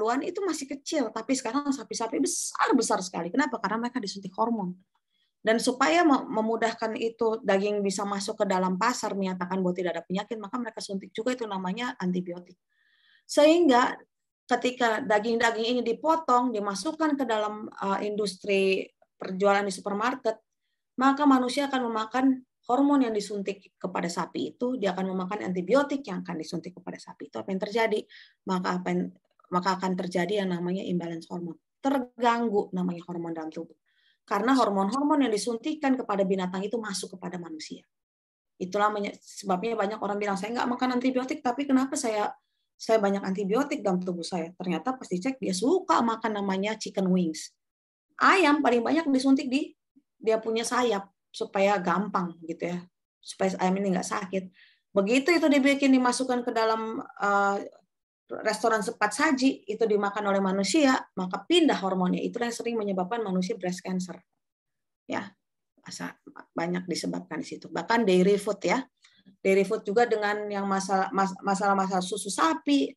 an itu masih kecil, tapi sekarang sapi-sapi besar-besar sekali. Kenapa? Karena mereka disuntik hormon. Dan supaya memudahkan itu daging bisa masuk ke dalam pasar menyatakan bahwa tidak ada penyakit, maka mereka suntik juga itu namanya antibiotik. Sehingga ketika daging-daging ini dipotong, dimasukkan ke dalam eh, industri perjualan di supermarket, maka manusia akan memakan hormon yang disuntik kepada sapi itu, dia akan memakan antibiotik yang akan disuntik kepada sapi itu. Apa yang terjadi? Maka apa yang, maka akan terjadi yang namanya imbalance hormon. Terganggu namanya hormon dalam tubuh karena hormon-hormon yang disuntikan kepada binatang itu masuk kepada manusia. Itulah sebabnya banyak orang bilang saya nggak makan antibiotik, tapi kenapa saya saya banyak antibiotik dalam tubuh saya? Ternyata pas dicek dia suka makan namanya chicken wings. Ayam paling banyak disuntik di dia punya sayap supaya gampang gitu ya, supaya ayam ini nggak sakit. Begitu itu dibikin dimasukkan ke dalam eh, restoran cepat saji itu dimakan oleh manusia, maka pindah hormonnya. itu yang sering menyebabkan manusia breast cancer. Ya, masa banyak disebabkan di situ. Bahkan dairy food ya. Dairy food juga dengan yang masalah masalah masalah susu sapi,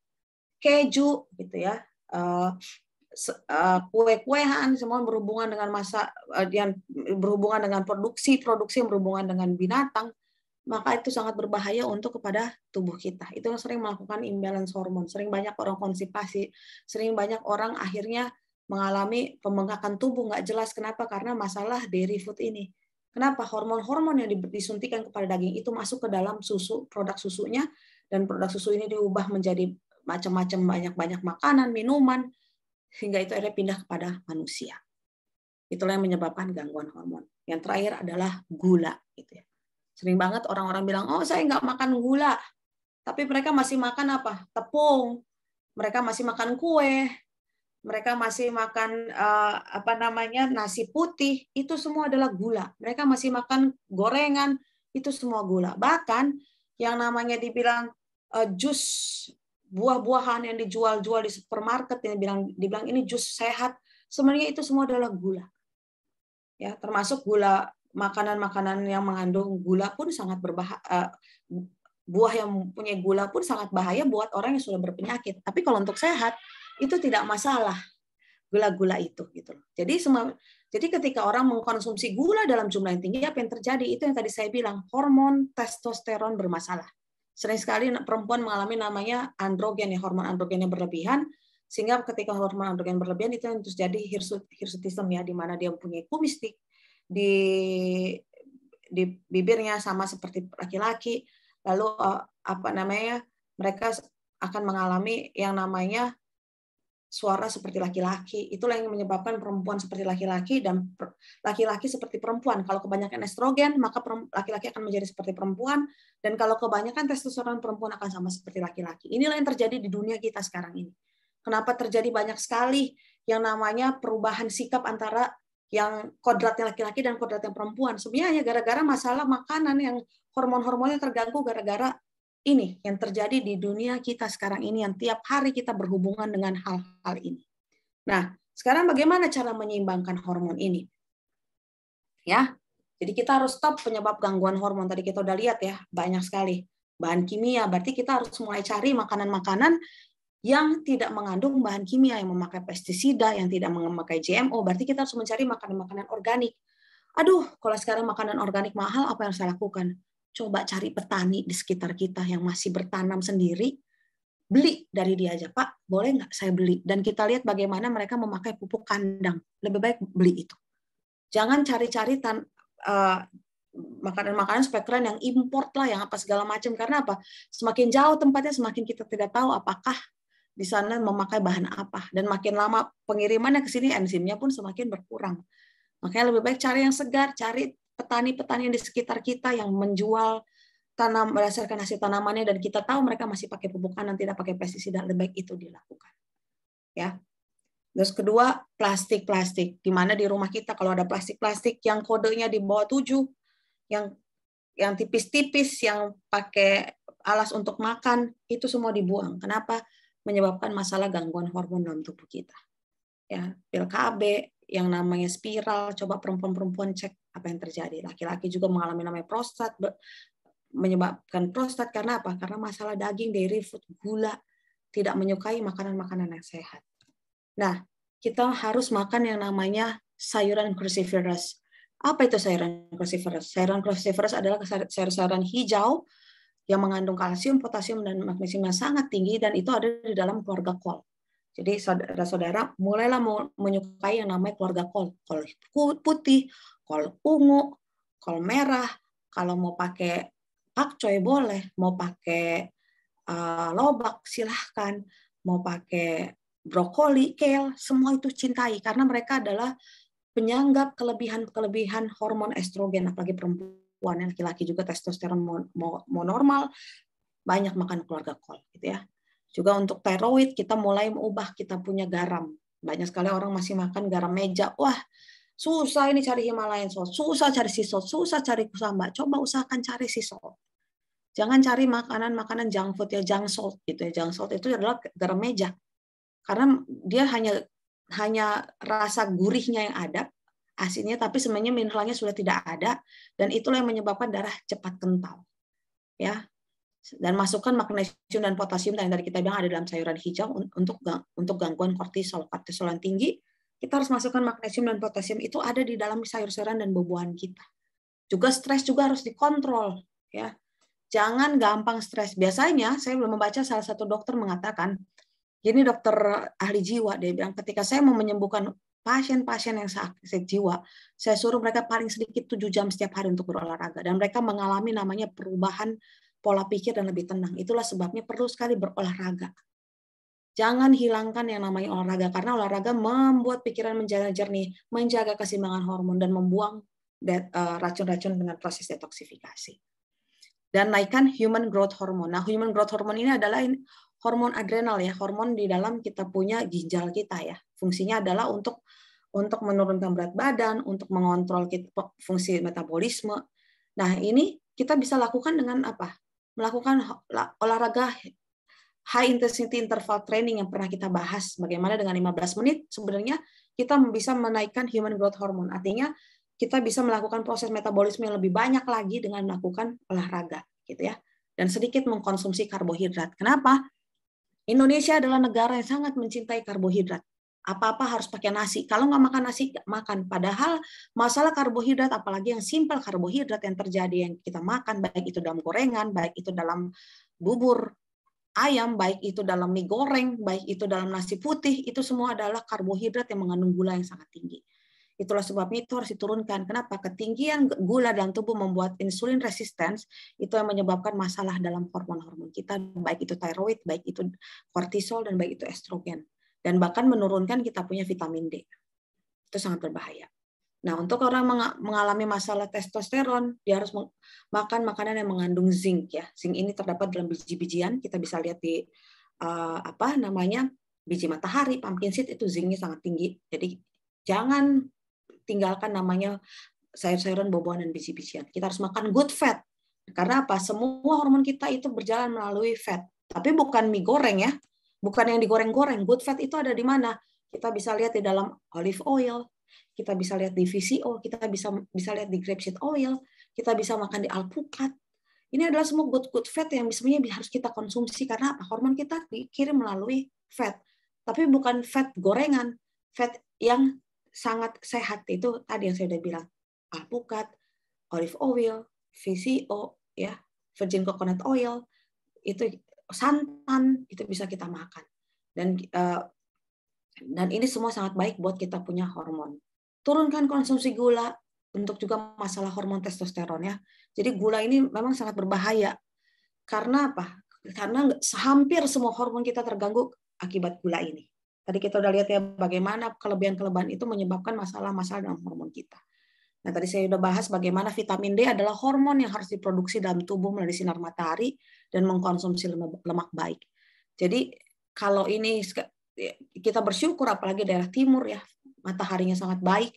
keju gitu ya. Eh, eh, kue-kuehan semua berhubungan dengan masa eh, yang berhubungan dengan produksi, produksi yang berhubungan dengan binatang maka itu sangat berbahaya untuk kepada tubuh kita. Itu sering melakukan imbalance hormon, sering banyak orang konstipasi, sering banyak orang akhirnya mengalami pembengkakan tubuh nggak jelas kenapa karena masalah dairy food ini. Kenapa hormon-hormon yang disuntikan kepada daging itu masuk ke dalam susu produk susunya dan produk susu ini diubah menjadi macam-macam banyak-banyak makanan, minuman sehingga itu akhirnya pindah kepada manusia. Itulah yang menyebabkan gangguan hormon. Yang terakhir adalah gula gitu ya. Sering banget orang-orang bilang, oh saya nggak makan gula. Tapi mereka masih makan apa? Tepung. Mereka masih makan kue. Mereka masih makan uh, apa namanya nasi putih. Itu semua adalah gula. Mereka masih makan gorengan. Itu semua gula. Bahkan yang namanya dibilang uh, jus buah-buahan yang dijual-jual di supermarket yang bilang dibilang ini jus sehat sebenarnya itu semua adalah gula ya termasuk gula makanan-makanan yang mengandung gula pun sangat berbahaya eh, buah yang punya gula pun sangat bahaya buat orang yang sudah berpenyakit. Tapi kalau untuk sehat itu tidak masalah gula-gula itu gitu Jadi semua jadi ketika orang mengkonsumsi gula dalam jumlah yang tinggi apa yang terjadi? Itu yang tadi saya bilang hormon testosteron bermasalah. Sering sekali perempuan mengalami namanya androgen ya hormon androgennya berlebihan sehingga ketika hormon androgen berlebihan itu yang terjadi jadi hirsutism ya di mana dia mempunyai kumis di di bibirnya sama seperti laki-laki lalu eh, apa namanya mereka akan mengalami yang namanya suara seperti laki-laki itulah yang menyebabkan perempuan seperti laki-laki dan laki-laki seperti perempuan kalau kebanyakan estrogen maka laki-laki akan menjadi seperti perempuan dan kalau kebanyakan testosteron perempuan akan sama seperti laki-laki inilah yang terjadi di dunia kita sekarang ini kenapa terjadi banyak sekali yang namanya perubahan sikap antara yang kodratnya laki-laki dan kodratnya perempuan. Sebenarnya hanya gara-gara masalah makanan yang hormon-hormonnya terganggu gara-gara ini yang terjadi di dunia kita sekarang ini yang tiap hari kita berhubungan dengan hal-hal ini. Nah, sekarang bagaimana cara menyeimbangkan hormon ini? Ya. Jadi kita harus stop penyebab gangguan hormon tadi kita udah lihat ya, banyak sekali bahan kimia. Berarti kita harus mulai cari makanan-makanan yang tidak mengandung bahan kimia yang memakai pestisida, yang tidak memakai GMO, berarti kita harus mencari makanan-makanan organik. Aduh, kalau sekarang makanan organik mahal, apa yang saya lakukan? Coba cari petani di sekitar kita yang masih bertanam sendiri, beli dari dia aja, Pak, boleh nggak saya beli? Dan kita lihat bagaimana mereka memakai pupuk kandang. Lebih baik beli itu. Jangan cari-cari tan uh, makanan-makanan supaya yang import lah yang apa segala macam karena apa semakin jauh tempatnya semakin kita tidak tahu apakah di sana memakai bahan apa dan makin lama pengirimannya ke sini enzimnya pun semakin berkurang. Makanya lebih baik cari yang segar, cari petani-petani di sekitar kita yang menjual tanam berdasarkan hasil tanamannya dan kita tahu mereka masih pakai pupuk dan tidak pakai pestisida lebih baik itu dilakukan. Ya. Terus kedua, plastik-plastik. Di mana di rumah kita kalau ada plastik-plastik yang kodenya di bawah tujuh yang yang tipis-tipis, yang pakai alas untuk makan, itu semua dibuang. Kenapa? menyebabkan masalah gangguan hormon dalam tubuh kita. Ya, pil KB yang namanya spiral, coba perempuan-perempuan cek apa yang terjadi. Laki-laki juga mengalami namanya prostat menyebabkan prostat karena apa? Karena masalah daging, dairy food, gula, tidak menyukai makanan-makanan yang sehat. Nah, kita harus makan yang namanya sayuran cruciferous. Apa itu sayuran cruciferous? Sayuran cruciferous adalah sayur-sayuran hijau yang mengandung kalsium, potasium, dan magnesium yang sangat tinggi, dan itu ada di dalam keluarga kol. Jadi saudara-saudara mulailah menyukai yang namanya keluarga kol. Kol putih, kol ungu, kol merah. Kalau mau pakai pakcoy boleh, mau pakai uh, lobak silahkan, mau pakai brokoli, kale, semua itu cintai karena mereka adalah penyanggap kelebihan-kelebihan hormon estrogen apalagi perempuan perempuan, laki-laki juga testosteron mau, mau, mau normal, banyak makan keluarga kol gitu ya. Juga untuk tiroid kita mulai mengubah kita punya garam. Banyak sekali orang masih makan garam meja. Wah, susah ini cari Himalayan salt, susah cari sisol, susah cari kusamba. Coba usahakan cari sisol. Jangan cari makanan-makanan junk food ya, junk salt gitu ya. Junk salt itu adalah garam meja. Karena dia hanya hanya rasa gurihnya yang ada, asinnya tapi sebenarnya mineralnya sudah tidak ada dan itulah yang menyebabkan darah cepat kental. Ya. Dan masukkan magnesium dan potasium yang tadi kita bilang ada dalam sayuran hijau untuk untuk gangguan kortisol, kortisol yang tinggi. Kita harus masukkan magnesium dan potasium itu ada di dalam sayur-sayuran dan buah-buahan kita. Juga stres juga harus dikontrol, ya. Jangan gampang stres. Biasanya saya belum membaca salah satu dokter mengatakan, ini dokter ahli jiwa dia bilang ketika saya mau menyembuhkan pasien-pasien yang sakit jiwa, saya suruh mereka paling sedikit tujuh jam setiap hari untuk berolahraga. Dan mereka mengalami namanya perubahan pola pikir dan lebih tenang. Itulah sebabnya perlu sekali berolahraga. Jangan hilangkan yang namanya olahraga, karena olahraga membuat pikiran menjaga jernih, menjaga keseimbangan hormon, dan membuang eh, racun-racun dengan proses detoksifikasi. Dan naikkan human growth hormone. Nah, human growth hormone ini adalah hormon adrenal ya, hormon di dalam kita punya ginjal kita ya. Fungsinya adalah untuk untuk menurunkan berat badan, untuk mengontrol fungsi metabolisme. Nah, ini kita bisa lakukan dengan apa? Melakukan olahraga high intensity interval training yang pernah kita bahas bagaimana dengan 15 menit sebenarnya kita bisa menaikkan human growth hormone. Artinya kita bisa melakukan proses metabolisme yang lebih banyak lagi dengan melakukan olahraga gitu ya. Dan sedikit mengkonsumsi karbohidrat. Kenapa? Indonesia adalah negara yang sangat mencintai karbohidrat apa-apa harus pakai nasi. Kalau nggak makan nasi, makan. Padahal masalah karbohidrat, apalagi yang simpel karbohidrat yang terjadi yang kita makan, baik itu dalam gorengan, baik itu dalam bubur ayam, baik itu dalam mie goreng, baik itu dalam nasi putih, itu semua adalah karbohidrat yang mengandung gula yang sangat tinggi. Itulah sebabnya itu harus diturunkan. Kenapa? Ketinggian gula dalam tubuh membuat insulin resistance itu yang menyebabkan masalah dalam hormon-hormon kita, baik itu tiroid, baik itu kortisol, dan baik itu estrogen dan bahkan menurunkan kita punya vitamin D. Itu sangat berbahaya. Nah, untuk orang mengalami masalah testosteron, dia harus makan makanan yang mengandung zinc ya. Zinc ini terdapat dalam biji-bijian, kita bisa lihat di uh, apa namanya? biji matahari, pumpkin seed itu zincnya sangat tinggi. Jadi jangan tinggalkan namanya sayur-sayuran, buah dan biji-bijian. Kita harus makan good fat. Karena apa? Semua hormon kita itu berjalan melalui fat. Tapi bukan mie goreng ya bukan yang digoreng-goreng. Good fat itu ada di mana? Kita bisa lihat di dalam olive oil, kita bisa lihat di VCO, kita bisa bisa lihat di grapeseed oil, kita bisa makan di alpukat. Ini adalah semua good good fat yang sebenarnya harus kita konsumsi karena apa? Hormon kita dikirim melalui fat. Tapi bukan fat gorengan, fat yang sangat sehat itu tadi yang saya sudah bilang. Alpukat, olive oil, VCO, ya, virgin coconut oil, itu santan itu bisa kita makan dan uh, dan ini semua sangat baik buat kita punya hormon. Turunkan konsumsi gula untuk juga masalah hormon testosteron ya. Jadi gula ini memang sangat berbahaya. Karena apa? Karena hampir semua hormon kita terganggu akibat gula ini. Tadi kita udah lihat ya bagaimana kelebihan-kelebihan itu menyebabkan masalah-masalah dalam hormon kita. Nah, tadi saya sudah bahas bagaimana vitamin D adalah hormon yang harus diproduksi dalam tubuh melalui sinar matahari dan mengkonsumsi lemak baik. Jadi, kalau ini ya, kita bersyukur apalagi daerah timur ya, mataharinya sangat baik.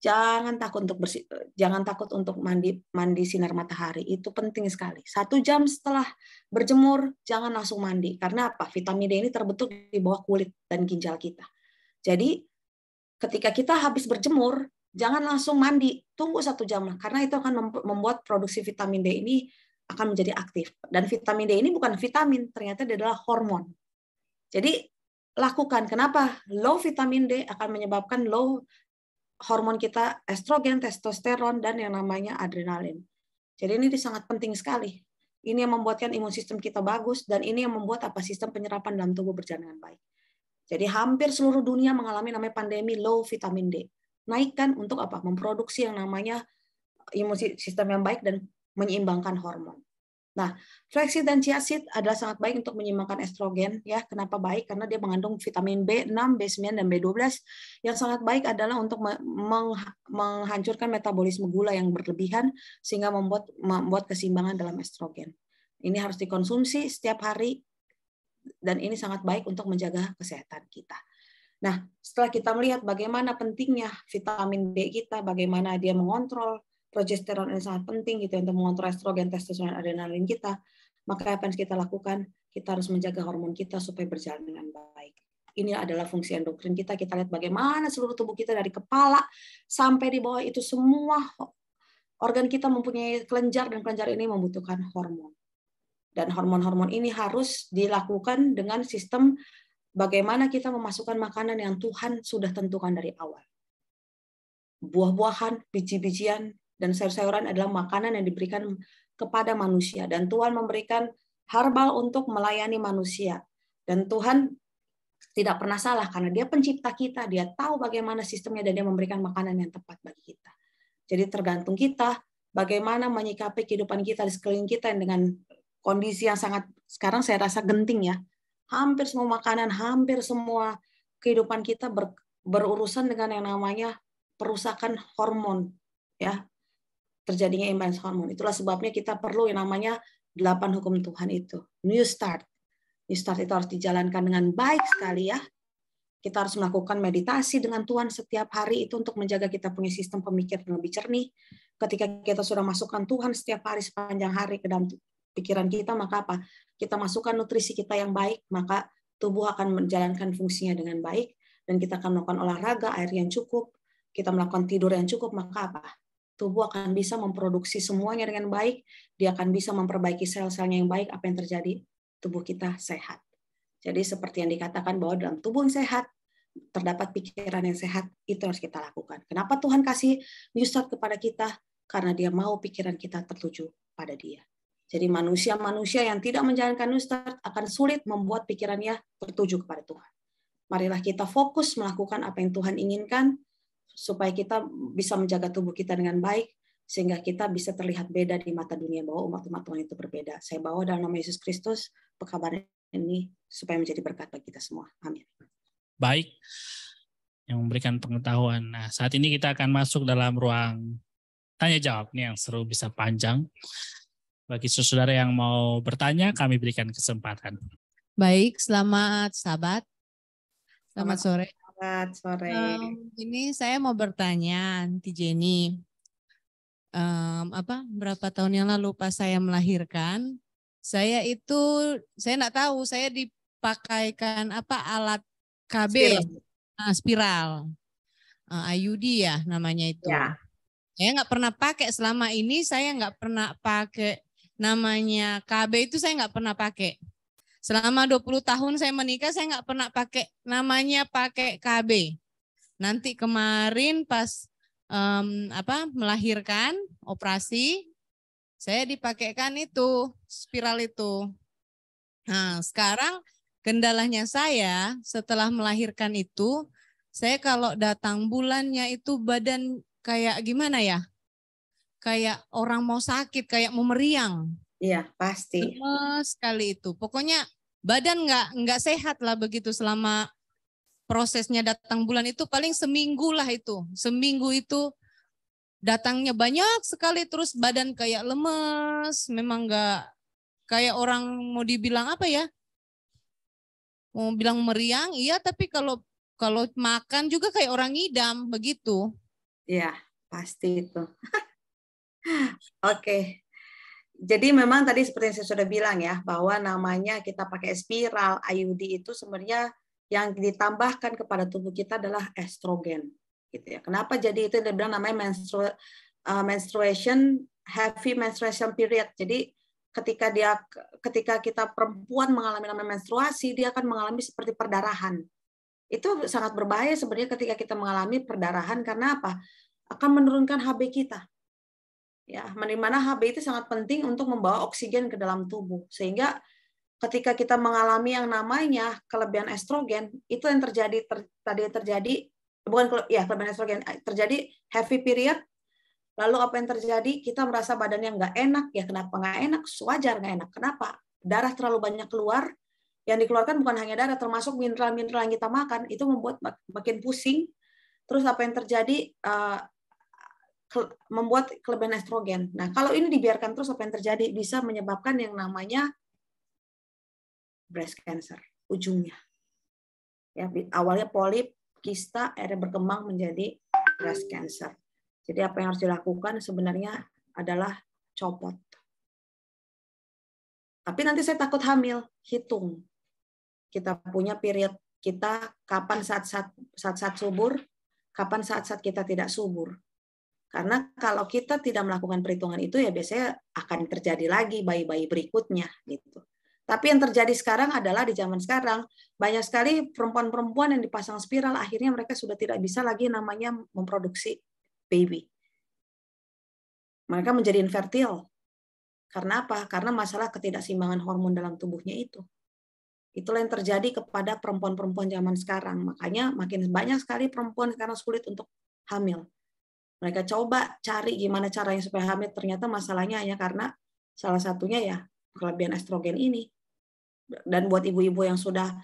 Jangan takut untuk bersih, jangan takut untuk mandi mandi sinar matahari. Itu penting sekali. Satu jam setelah berjemur, jangan langsung mandi. Karena apa? Vitamin D ini terbentuk di bawah kulit dan ginjal kita. Jadi, ketika kita habis berjemur, jangan langsung mandi, tunggu satu jam lah, karena itu akan membuat produksi vitamin D ini akan menjadi aktif. Dan vitamin D ini bukan vitamin, ternyata dia adalah hormon. Jadi lakukan. Kenapa? Low vitamin D akan menyebabkan low hormon kita estrogen, testosteron, dan yang namanya adrenalin. Jadi ini sangat penting sekali. Ini yang membuatkan imun sistem kita bagus, dan ini yang membuat apa sistem penyerapan dalam tubuh berjalan dengan baik. Jadi hampir seluruh dunia mengalami namanya pandemi low vitamin D naikkan untuk apa? Memproduksi yang namanya eh, imun sistem yang baik dan menyeimbangkan hormon. Nah, flaxseed dan chia seed adalah sangat baik untuk menyeimbangkan estrogen ya. Kenapa baik? Karena dia mengandung vitamin B6, B9 dan B12 yang sangat baik adalah untuk menghancurkan metabolisme gula yang berlebihan sehingga membuat membuat keseimbangan dalam estrogen. Ini harus dikonsumsi setiap hari dan ini sangat baik untuk menjaga kesehatan kita. Nah, setelah kita melihat bagaimana pentingnya vitamin D kita, bagaimana dia mengontrol progesteron yang sangat penting gitu untuk mengontrol estrogen, testosteron, adrenalin kita, maka apa yang kita lakukan? Kita harus menjaga hormon kita supaya berjalan dengan baik. Ini adalah fungsi endokrin kita. Kita lihat bagaimana seluruh tubuh kita dari kepala sampai di bawah itu semua organ kita mempunyai kelenjar dan kelenjar ini membutuhkan hormon. Dan hormon-hormon ini harus dilakukan dengan sistem bagaimana kita memasukkan makanan yang Tuhan sudah tentukan dari awal. Buah-buahan, biji-bijian, dan sayur-sayuran adalah makanan yang diberikan kepada manusia. Dan Tuhan memberikan harbal untuk melayani manusia. Dan Tuhan tidak pernah salah karena dia pencipta kita, dia tahu bagaimana sistemnya dan dia memberikan makanan yang tepat bagi kita. Jadi tergantung kita bagaimana menyikapi kehidupan kita di sekeliling kita dengan kondisi yang sangat sekarang saya rasa genting ya hampir semua makanan, hampir semua kehidupan kita ber, berurusan dengan yang namanya perusakan hormon, ya terjadinya imbalance hormon. Itulah sebabnya kita perlu yang namanya delapan hukum Tuhan itu, new start. New start itu harus dijalankan dengan baik sekali ya. Kita harus melakukan meditasi dengan Tuhan setiap hari itu untuk menjaga kita punya sistem pemikiran yang lebih cernih. Ketika kita sudah masukkan Tuhan setiap hari sepanjang hari ke dalam pikiran kita, maka apa? kita masukkan nutrisi kita yang baik, maka tubuh akan menjalankan fungsinya dengan baik, dan kita akan melakukan olahraga, air yang cukup, kita melakukan tidur yang cukup, maka apa? Tubuh akan bisa memproduksi semuanya dengan baik, dia akan bisa memperbaiki sel-selnya yang baik, apa yang terjadi? Tubuh kita sehat. Jadi seperti yang dikatakan bahwa dalam tubuh yang sehat, terdapat pikiran yang sehat, itu harus kita lakukan. Kenapa Tuhan kasih new start kepada kita? Karena dia mau pikiran kita tertuju pada dia. Jadi manusia-manusia yang tidak menjalankan Ustadz akan sulit membuat pikirannya tertuju kepada Tuhan. Marilah kita fokus melakukan apa yang Tuhan inginkan, supaya kita bisa menjaga tubuh kita dengan baik, sehingga kita bisa terlihat beda di mata dunia bahwa umat-umat Tuhan itu berbeda. Saya bawa dalam nama Yesus Kristus pekabaran ini supaya menjadi berkat bagi kita semua. Amin. Baik, yang memberikan pengetahuan. Nah, saat ini kita akan masuk dalam ruang tanya jawab nih yang seru bisa panjang. Bagi saudara yang mau bertanya, kami berikan kesempatan. Baik, selamat sahabat. Selamat, selamat sore. Selamat sore. Um, ini saya mau bertanya, Auntie Jenny. Um, apa berapa tahun yang lalu pas saya melahirkan, saya itu saya nggak tahu saya dipakaikan apa alat KB spiral, Uh, spiral. Eh, IUD ya namanya itu. Ya. Saya nggak pernah pakai selama ini saya nggak pernah pakai namanya KB itu saya nggak pernah pakai. Selama 20 tahun saya menikah, saya nggak pernah pakai namanya pakai KB. Nanti kemarin pas um, apa melahirkan operasi, saya dipakaikan itu spiral itu. Nah, sekarang kendalanya saya setelah melahirkan itu, saya kalau datang bulannya itu badan kayak gimana ya? kayak orang mau sakit, kayak mau meriang. Iya, pasti. Lemes sekali itu. Pokoknya badan nggak nggak sehat lah begitu selama prosesnya datang bulan itu paling seminggu lah itu. Seminggu itu datangnya banyak sekali terus badan kayak lemes, memang nggak kayak orang mau dibilang apa ya? Mau bilang meriang, iya tapi kalau kalau makan juga kayak orang ngidam begitu. Iya, pasti itu. Oke. Jadi memang tadi seperti yang saya sudah bilang ya, bahwa namanya kita pakai spiral IUD itu sebenarnya yang ditambahkan kepada tubuh kita adalah estrogen. Gitu ya. Kenapa jadi itu dia bilang namanya menstru, uh, eh, menstruation heavy menstruation period. Jadi ketika dia ketika kita perempuan mengalami namanya menstruasi, dia akan mengalami seperti perdarahan. Itu sangat berbahaya sebenarnya ketika kita mengalami perdarahan karena apa? Akan menurunkan HB kita ya mana HB itu sangat penting untuk membawa oksigen ke dalam tubuh sehingga ketika kita mengalami yang namanya kelebihan estrogen itu yang terjadi ter, tadi terjadi bukan ya kelebihan estrogen eh, terjadi heavy period lalu apa yang terjadi kita merasa badannya nggak enak ya kenapa nggak enak wajar nggak enak kenapa darah terlalu banyak keluar yang dikeluarkan bukan hanya darah termasuk mineral-mineral yang kita makan itu membuat makin pusing terus apa yang terjadi eh, membuat kelebihan estrogen. Nah, kalau ini dibiarkan terus apa yang terjadi bisa menyebabkan yang namanya breast cancer ujungnya. Ya, awalnya polip, kista, akhirnya berkembang menjadi breast cancer. Jadi apa yang harus dilakukan sebenarnya adalah copot. Tapi nanti saya takut hamil, hitung. Kita punya period kita kapan saat-saat saat-saat subur, kapan saat-saat kita tidak subur karena kalau kita tidak melakukan perhitungan itu ya biasanya akan terjadi lagi bayi-bayi berikutnya gitu. Tapi yang terjadi sekarang adalah di zaman sekarang banyak sekali perempuan-perempuan yang dipasang spiral akhirnya mereka sudah tidak bisa lagi namanya memproduksi baby. Mereka menjadi infertil. Karena apa? Karena masalah ketidakseimbangan hormon dalam tubuhnya itu. Itulah yang terjadi kepada perempuan-perempuan zaman sekarang. Makanya makin banyak sekali perempuan sekarang sulit untuk hamil mereka coba cari gimana caranya supaya hamil ternyata masalahnya hanya karena salah satunya ya kelebihan estrogen ini dan buat ibu-ibu yang sudah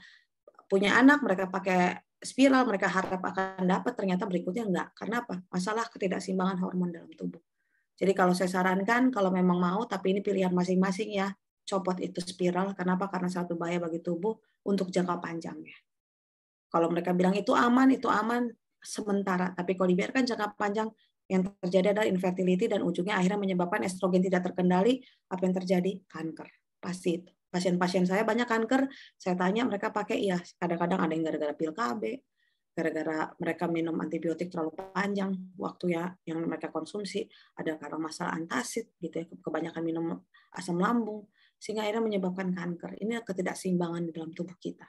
punya anak mereka pakai spiral mereka harap akan dapat ternyata berikutnya enggak karena apa masalah ketidakseimbangan hormon dalam tubuh jadi kalau saya sarankan kalau memang mau tapi ini pilihan masing-masing ya copot itu spiral kenapa karena satu bahaya bagi tubuh untuk jangka panjangnya kalau mereka bilang itu aman itu aman sementara. Tapi kalau dibiarkan jangka panjang, yang terjadi adalah infertility dan ujungnya akhirnya menyebabkan estrogen tidak terkendali. Apa yang terjadi? Kanker. Pasti itu. Pasien-pasien saya banyak kanker, saya tanya mereka pakai, ya kadang-kadang ada yang gara-gara pil KB, gara-gara mereka minum antibiotik terlalu panjang waktu ya yang mereka konsumsi ada karena masalah antasid gitu ya kebanyakan minum asam lambung sehingga akhirnya menyebabkan kanker ini ketidakseimbangan di dalam tubuh kita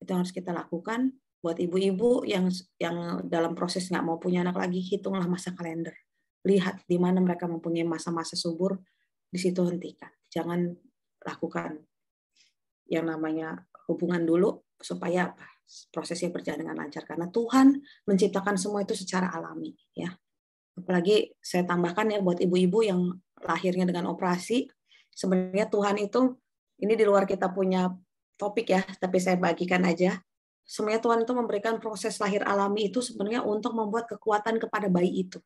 itu yang harus kita lakukan buat ibu-ibu yang yang dalam proses nggak mau punya anak lagi hitunglah masa kalender lihat di mana mereka mempunyai masa-masa subur di situ hentikan jangan lakukan yang namanya hubungan dulu supaya apa prosesnya berjalan dengan lancar karena Tuhan menciptakan semua itu secara alami ya apalagi saya tambahkan ya buat ibu-ibu yang lahirnya dengan operasi sebenarnya Tuhan itu ini di luar kita punya topik ya tapi saya bagikan aja sebenarnya Tuhan itu memberikan proses lahir alami itu sebenarnya untuk membuat kekuatan kepada bayi itu.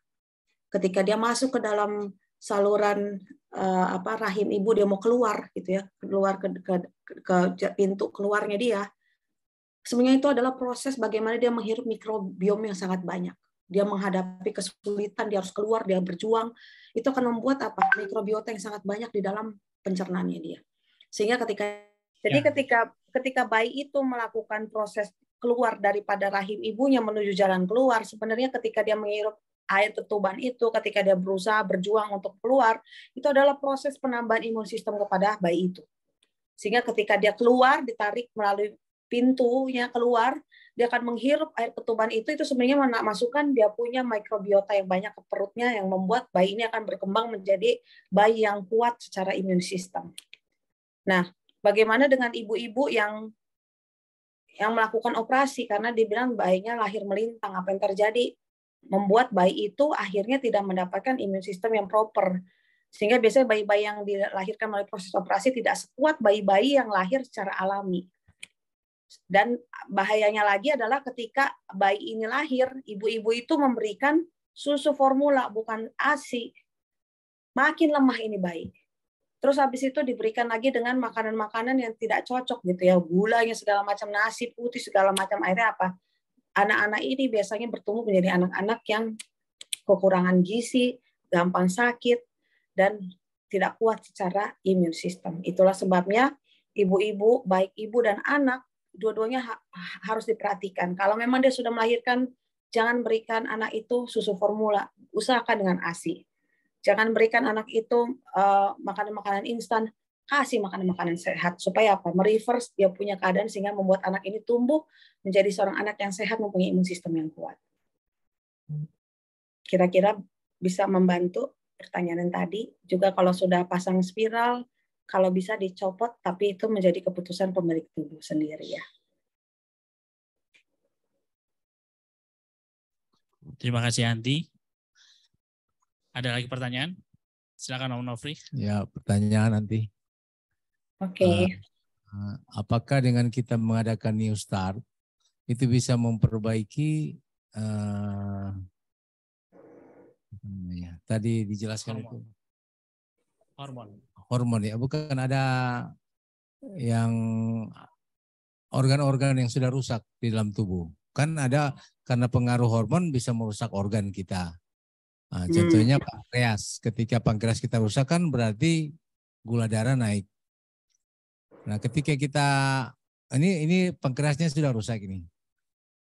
Ketika dia masuk ke dalam saluran uh, apa rahim ibu dia mau keluar gitu ya, keluar ke, ke, ke, ke pintu keluarnya dia. Sebenarnya itu adalah proses bagaimana dia menghirup mikrobiom yang sangat banyak. Dia menghadapi kesulitan, dia harus keluar, dia berjuang. Itu akan membuat apa? Mikrobiota yang sangat banyak di dalam pencernaannya dia. Sehingga ketika jadi ya. ketika ketika bayi itu melakukan proses keluar daripada rahim ibunya menuju jalan keluar, sebenarnya ketika dia menghirup air ketuban itu, ketika dia berusaha berjuang untuk keluar, itu adalah proses penambahan imun sistem kepada bayi itu. Sehingga ketika dia keluar, ditarik melalui pintunya keluar, dia akan menghirup air ketuban itu, itu sebenarnya masukkan dia punya mikrobiota yang banyak ke perutnya yang membuat bayi ini akan berkembang menjadi bayi yang kuat secara imun sistem. Nah, Bagaimana dengan ibu-ibu yang yang melakukan operasi karena dibilang bayinya lahir melintang apa yang terjadi membuat bayi itu akhirnya tidak mendapatkan imun sistem yang proper sehingga biasanya bayi-bayi yang dilahirkan melalui proses operasi tidak sekuat bayi-bayi yang lahir secara alami dan bahayanya lagi adalah ketika bayi ini lahir ibu-ibu itu memberikan susu formula bukan ASI makin lemah ini bayi terus habis itu diberikan lagi dengan makanan-makanan yang tidak cocok gitu ya gulanya segala macam nasi putih segala macam akhirnya apa anak-anak ini biasanya bertumbuh menjadi anak-anak yang kekurangan gizi gampang sakit dan tidak kuat secara imun sistem itulah sebabnya ibu-ibu baik ibu dan anak dua-duanya harus diperhatikan kalau memang dia sudah melahirkan jangan berikan anak itu susu formula usahakan dengan asi Jangan berikan anak itu eh, makanan-makanan uh, instan, kasih makanan-makanan sehat supaya apa? Mereverse dia punya keadaan sehingga membuat anak ini tumbuh menjadi seorang anak yang sehat mempunyai imun sistem yang kuat. Kira-kira bisa membantu pertanyaan yang tadi juga kalau sudah pasang spiral kalau bisa dicopot tapi itu menjadi keputusan pemilik tubuh sendiri ya. Terima kasih Anti. Ada lagi pertanyaan? Silakan Om Nofri. Ya, pertanyaan nanti. Oke. Okay. Uh, eh, eh, apakah dengan kita mengadakan new start itu bisa memperbaiki uh, ya, tadi dijelaskan hormon. itu hormon hormon ya bukan ada yang organ-organ yang sudah rusak di dalam tubuh kan ada karena pengaruh hormon bisa merusak organ kita Nah, contohnya hmm. pankreas. Ketika pankreas kita rusak kan berarti gula darah naik. Nah, ketika kita ini ini pankreasnya sudah rusak ini.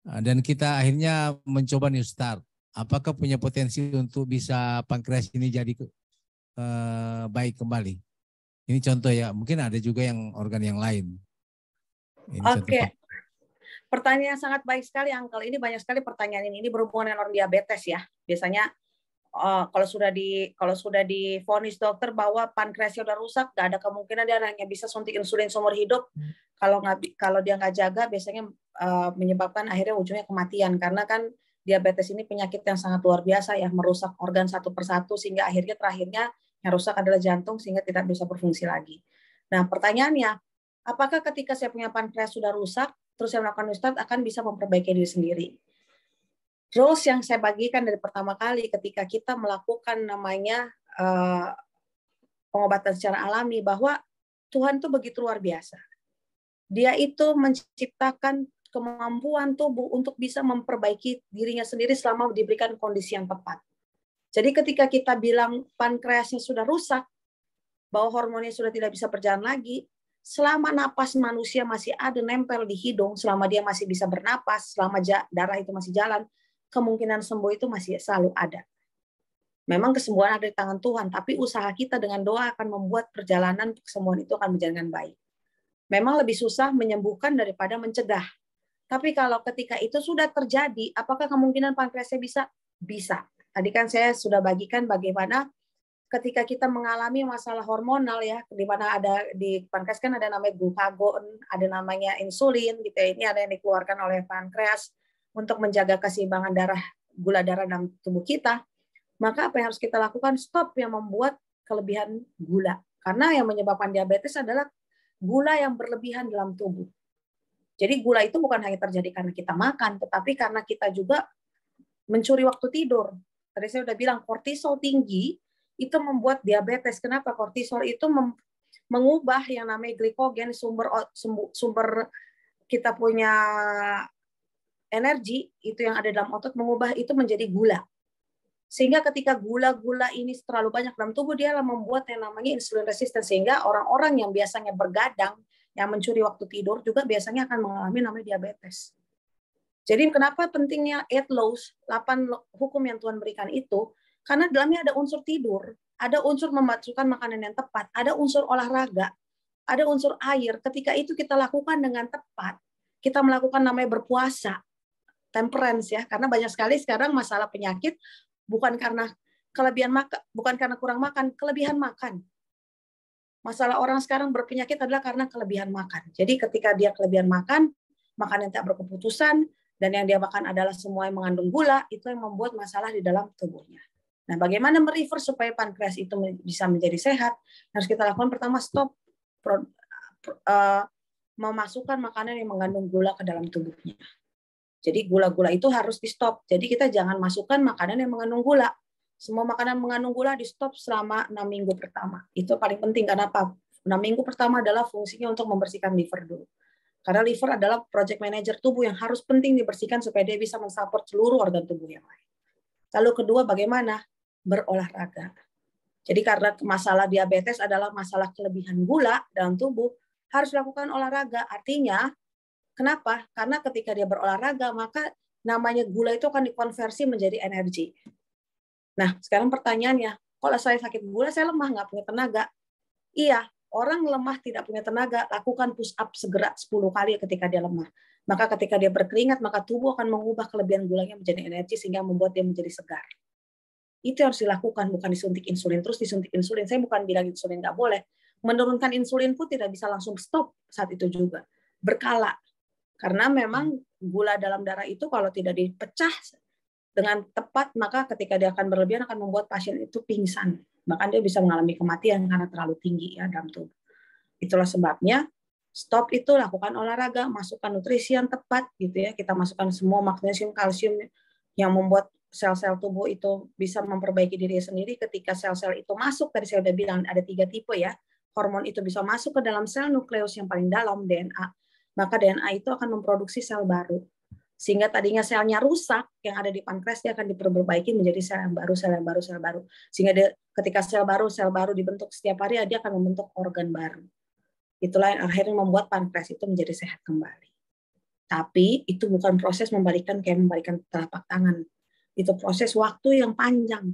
Ah, dan kita akhirnya mencoba new start. Apakah punya potensi untuk bisa pankreas ini jadi eh, baik kembali? Ini contoh ya. Mungkin ada juga yang organ yang lain. Oke. Okay. Pertanyaan sangat baik sekali, Angkel. Ini banyak sekali pertanyaan ini. Ini berhubungan dengan orang diabetes ya. Biasanya Eh, kalau sudah di kalau sudah difonis dokter bahwa pankreasnya udah rusak, gak ada kemungkinan dia hanya bisa suntik insulin seumur hidup. Hmm. Kalau nggak kalau dia nggak jaga, biasanya uh, menyebabkan akhirnya ujungnya kematian karena kan diabetes ini penyakit yang sangat luar biasa yang merusak organ satu persatu sehingga akhirnya terakhirnya yang rusak adalah jantung sehingga tidak bisa berfungsi lagi. Nah pertanyaannya, apakah ketika saya punya pankreas sudah rusak, terus saya melakukan Ustadz akan bisa memperbaiki diri sendiri? rules yang saya bagikan dari pertama kali ketika kita melakukan namanya uh, pengobatan secara alami bahwa Tuhan itu begitu luar biasa. Dia itu menciptakan kemampuan tubuh untuk bisa memperbaiki dirinya sendiri selama diberikan kondisi yang tepat. Jadi ketika kita bilang pankreasnya sudah rusak, bahwa hormonnya sudah tidak bisa berjalan lagi, selama napas manusia masih ada nempel di hidung, selama dia masih bisa bernapas, selama darah itu masih jalan, kemungkinan sembuh itu masih selalu ada. Memang kesembuhan ada di tangan Tuhan, tapi usaha kita dengan doa akan membuat perjalanan kesembuhan itu akan berjalan dengan baik. Memang lebih susah menyembuhkan daripada mencegah. Tapi kalau ketika itu sudah terjadi, apakah kemungkinan pankreasnya bisa? Bisa. Tadi kan saya sudah bagikan bagaimana ketika kita mengalami masalah hormonal ya, di mana ada di pankreas kan ada namanya glukagon, ada namanya insulin gitu ya. Ini ada yang dikeluarkan oleh pankreas untuk menjaga keseimbangan darah gula darah dalam tubuh kita, maka apa yang harus kita lakukan? Stop yang membuat kelebihan gula. Karena yang menyebabkan diabetes adalah gula yang berlebihan dalam tubuh. Jadi gula itu bukan hanya terjadi karena kita makan, tetapi karena kita juga mencuri waktu tidur. Tadi saya sudah bilang kortisol tinggi itu membuat diabetes. Kenapa? Kortisol itu mengubah yang namanya glikogen sumber sumber kita punya energi itu yang ada dalam otot mengubah itu menjadi gula. Sehingga ketika gula-gula ini terlalu banyak dalam tubuh dia membuat yang namanya insulin resisten sehingga orang-orang yang biasanya bergadang yang mencuri waktu tidur juga biasanya akan mengalami namanya diabetes. Jadi kenapa pentingnya eight laws, 8 hukum yang Tuhan berikan itu? Karena dalamnya ada unsur tidur, ada unsur memasukkan makanan yang tepat, ada unsur olahraga, ada unsur air. Ketika itu kita lakukan dengan tepat, kita melakukan namanya berpuasa, temperance ya karena banyak sekali sekarang masalah penyakit bukan karena kelebihan makan bukan karena kurang makan kelebihan makan masalah orang sekarang berpenyakit adalah karena kelebihan makan jadi ketika dia kelebihan makan makanan tak berkeputusan dan yang dia makan adalah semua yang mengandung gula itu yang membuat masalah di dalam tubuhnya nah bagaimana meriver supaya pankreas itu bisa menjadi sehat harus kita lakukan pertama stop eh, memasukkan makanan yang mengandung gula ke dalam tubuhnya jadi gula-gula itu harus di stop. Jadi kita jangan masukkan makanan yang mengandung gula. Semua makanan mengandung gula di stop selama enam minggu pertama. Itu paling penting karena apa? Enam minggu pertama adalah fungsinya untuk membersihkan liver dulu. Karena liver adalah project manager tubuh yang harus penting dibersihkan supaya dia bisa mensupport seluruh organ tubuh yang lain. Lalu kedua bagaimana? Berolahraga. Jadi karena masalah diabetes adalah masalah kelebihan gula dalam tubuh, harus lakukan olahraga. Artinya Kenapa? Karena ketika dia berolahraga, maka namanya gula itu akan dikonversi menjadi energi. Nah, sekarang pertanyaannya, kalau saya sakit gula, saya lemah, nggak punya tenaga. Iya, orang lemah tidak punya tenaga, lakukan push up segera 10 kali ketika dia lemah. Maka ketika dia berkeringat, maka tubuh akan mengubah kelebihan gulanya menjadi energi sehingga membuat dia menjadi segar. Itu harus dilakukan, bukan disuntik insulin. Terus disuntik insulin, saya bukan bilang insulin nggak boleh. Menurunkan insulin pun tidak bisa langsung stop saat itu juga. Berkala, karena memang hmm. gula dalam darah itu kalau tidak dipecah dengan tepat maka ketika dia akan berlebihan akan membuat pasien itu pingsan bahkan dia bisa mengalami kematian karena terlalu tinggi ya dalam tubuh itulah sebabnya stop itu lakukan olahraga masukkan nutrisi yang tepat gitu ya kita masukkan semua magnesium kalsium yang membuat sel-sel tubuh itu bisa memperbaiki diri sendiri ketika sel-sel itu masuk tadi saya sudah bilang ada tiga tipe ya hormon itu bisa masuk ke dalam sel nukleus yang paling dalam DNA maka DNA itu akan memproduksi sel baru. Sehingga tadinya selnya rusak, yang ada di pankreas dia akan diperbaiki menjadi sel yang baru, sel yang baru, sel baru. Sehingga dia, ketika sel baru, sel baru dibentuk setiap hari, dia akan membentuk organ baru. Itulah yang akhirnya membuat pankreas itu menjadi sehat kembali. Tapi itu bukan proses membalikan kayak membalikan telapak tangan. Itu proses waktu yang panjang.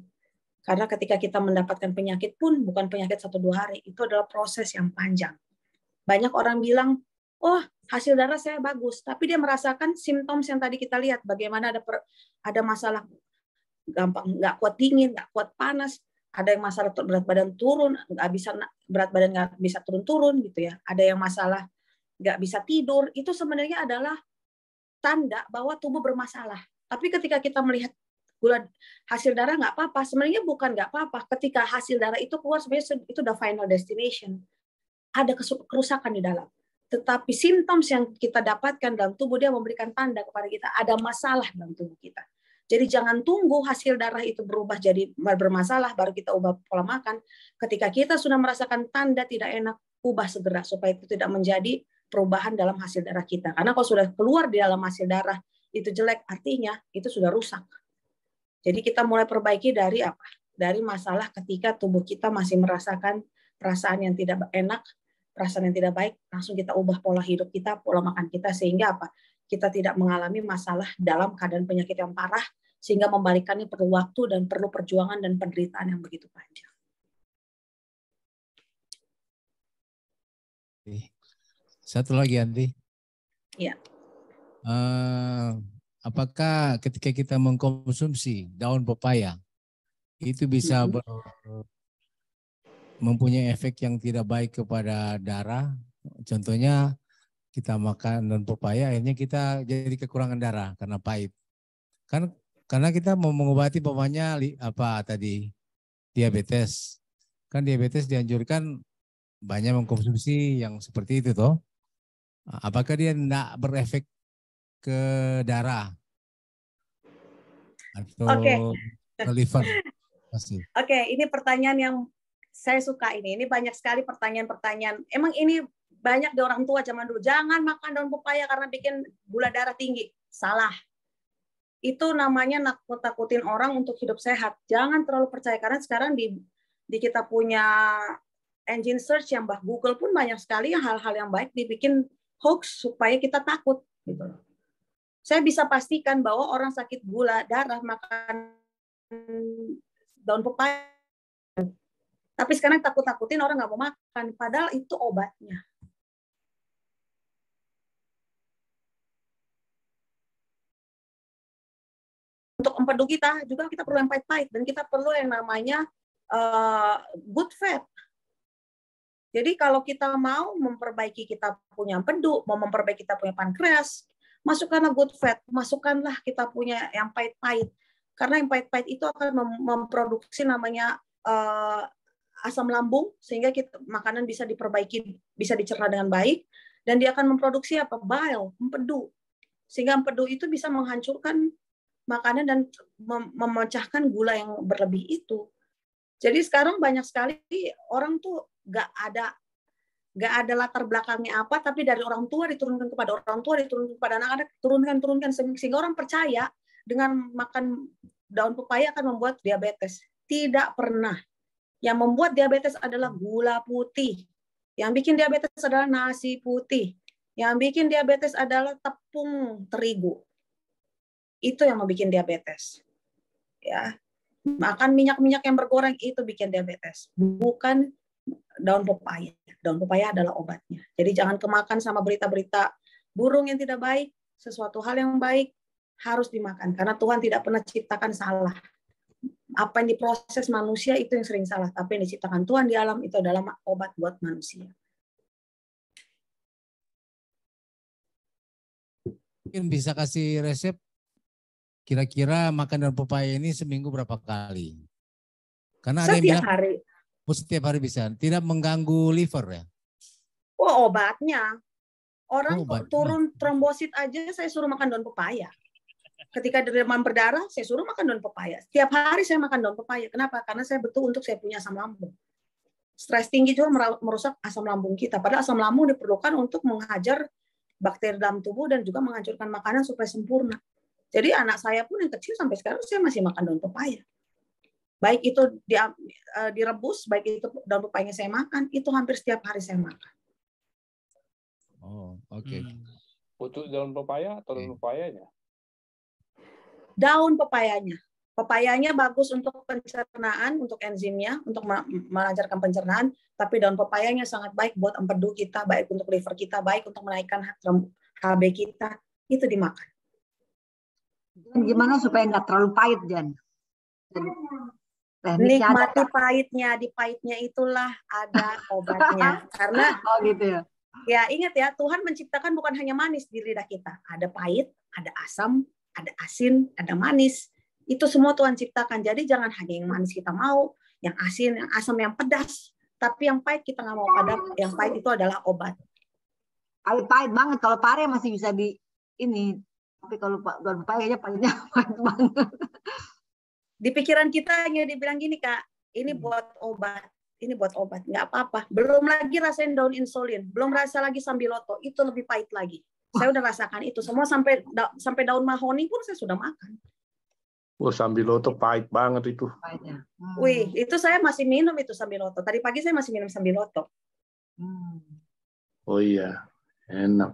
Karena ketika kita mendapatkan penyakit pun bukan penyakit satu dua hari, itu adalah proses yang panjang. Banyak orang bilang oh hasil darah saya bagus, tapi dia merasakan simptom yang tadi kita lihat, bagaimana ada per, ada masalah gampang nggak kuat dingin, nggak kuat panas, ada yang masalah berat badan turun, nggak bisa berat badan nggak bisa turun-turun gitu ya, ada yang masalah nggak bisa tidur, itu sebenarnya adalah tanda bahwa tubuh bermasalah. Tapi ketika kita melihat gula hasil darah nggak apa-apa, sebenarnya bukan nggak apa-apa. Ketika hasil darah itu keluar, sebenarnya itu udah final destination. Ada kerusakan di dalam tetapi simptom yang kita dapatkan dalam tubuh dia memberikan tanda kepada kita ada masalah dalam tubuh kita. Jadi jangan tunggu hasil darah itu berubah jadi bermasalah baru kita ubah pola makan. Ketika kita sudah merasakan tanda tidak enak, ubah segera supaya itu tidak menjadi perubahan dalam hasil darah kita. Karena kalau sudah keluar di dalam hasil darah itu jelek, artinya itu sudah rusak. Jadi kita mulai perbaiki dari apa? Dari masalah ketika tubuh kita masih merasakan perasaan yang tidak enak, perasaan yang tidak baik, langsung kita ubah pola hidup kita, pola makan kita sehingga apa? Kita tidak mengalami masalah dalam keadaan penyakit yang parah sehingga membalikannya perlu waktu dan perlu perjuangan dan penderitaan yang begitu panjang. Satu lagi Andi. Ya. Uh, apakah ketika kita mengkonsumsi daun pepaya itu bisa ber, mempunyai efek yang tidak baik kepada darah. Contohnya kita makan non pepaya akhirnya kita jadi kekurangan darah karena pahit. Kan karena kita mau mengobati pokoknya apa tadi diabetes. Kan diabetes dianjurkan banyak mengkonsumsi yang seperti itu toh. Apakah dia tidak berefek ke darah atau okay. ke liver? Oke, okay, ini pertanyaan yang saya suka ini. Ini banyak sekali pertanyaan-pertanyaan. Emang ini banyak di orang tua zaman dulu. Jangan makan daun pepaya karena bikin gula darah tinggi. Salah. Itu namanya nakut-takutin orang untuk hidup sehat. Jangan terlalu percaya karena sekarang di di kita punya engine search yang bah Google pun banyak sekali hal-hal yang baik dibikin hoax supaya kita takut Saya bisa pastikan bahwa orang sakit gula darah makan daun pepaya tapi sekarang takut-takutin orang nggak mau makan, padahal itu obatnya. Untuk empedu kita juga kita perlu yang pahit-pahit dan kita perlu yang namanya uh, good fat. Jadi kalau kita mau memperbaiki kita punya empedu, mau memperbaiki kita punya pankreas, masukkanlah good fat, masukkanlah kita punya yang pahit-pahit. Karena yang pahit-pahit itu akan memproduksi namanya uh, asam lambung sehingga kita, makanan bisa diperbaiki, bisa dicerna dengan baik dan dia akan memproduksi apa? bile, empedu. Sehingga empedu itu bisa menghancurkan makanan dan mem memecahkan gula yang berlebih itu. Jadi sekarang banyak sekali orang tuh gak ada gak ada latar belakangnya apa, tapi dari orang tua diturunkan kepada orang tua, diturunkan kepada anak-anak, turunkan-turunkan sehingga orang percaya dengan makan daun pepaya akan membuat diabetes. Tidak pernah. Yang membuat diabetes adalah gula putih. Yang bikin diabetes adalah nasi putih. Yang bikin diabetes adalah tepung terigu. Itu yang membuat diabetes. Ya. Makan minyak-minyak yang bergoreng itu bikin diabetes, bukan daun pepaya. Daun pepaya adalah obatnya. Jadi jangan kemakan sama berita-berita burung yang tidak baik, sesuatu hal yang baik harus dimakan karena Tuhan tidak pernah ciptakan salah apa yang diproses manusia itu yang sering salah, tapi yang diciptakan Tuhan di alam itu adalah obat buat manusia. Mungkin bisa kasih resep kira-kira makan daun pepaya ini seminggu berapa kali? Karena ada setiap yang bilang, hari. Oh, setiap hari bisa. Tidak mengganggu liver ya? oh, obatnya. Orang oh, turun trombosit aja saya suruh makan daun pepaya ketika demam berdarah saya suruh makan daun pepaya setiap hari saya makan daun pepaya kenapa karena saya betul untuk saya punya asam lambung stres tinggi juga merusak asam lambung kita padahal asam lambung diperlukan untuk menghajar bakteri dalam tubuh dan juga menghancurkan makanan supaya sempurna jadi anak saya pun yang kecil sampai sekarang saya masih makan daun pepaya baik itu e, direbus baik itu daun pepayanya saya makan itu hampir setiap hari saya makan oh oke okay. hmm. untuk daun pepaya atau daun pepayanya daun pepayanya. Pepayanya bagus untuk pencernaan, untuk enzimnya, untuk melancarkan pencernaan, tapi daun pepayanya sangat baik buat empedu kita, baik untuk liver kita, baik untuk menaikkan HB kita, itu dimakan. Dan gimana supaya nggak terlalu pahit, Jan? Nikmati pahitnya, di pahitnya itulah ada obatnya. Karena oh gitu ya. Ya, ingat ya, Tuhan menciptakan bukan hanya manis di lidah kita. Ada pahit, ada asam, ada asin, ada manis. Itu semua Tuhan ciptakan. Jadi jangan hanya yang manis kita mau, yang asin, yang asam, yang pedas. Tapi yang pahit kita nggak mau. pada yang pahit itu adalah obat. Kalau pahit banget, kalau pare ya masih bisa di ini. Tapi kalau pahit kayaknya pahitnya pahit banget. Di pikiran kita hanya dibilang gini kak, ini hmm. buat obat ini buat obat, nggak apa-apa. Belum lagi rasain daun insulin, belum rasa lagi sambiloto, itu lebih pahit lagi. Saya udah rasakan itu semua sampai da sampai daun mahoni pun saya sudah makan. Wah, sambiloto pahit banget itu. Hmm. Wih, itu saya masih minum itu sambiloto. Tadi pagi saya masih minum sambiloto. Hmm. Oh iya, enak.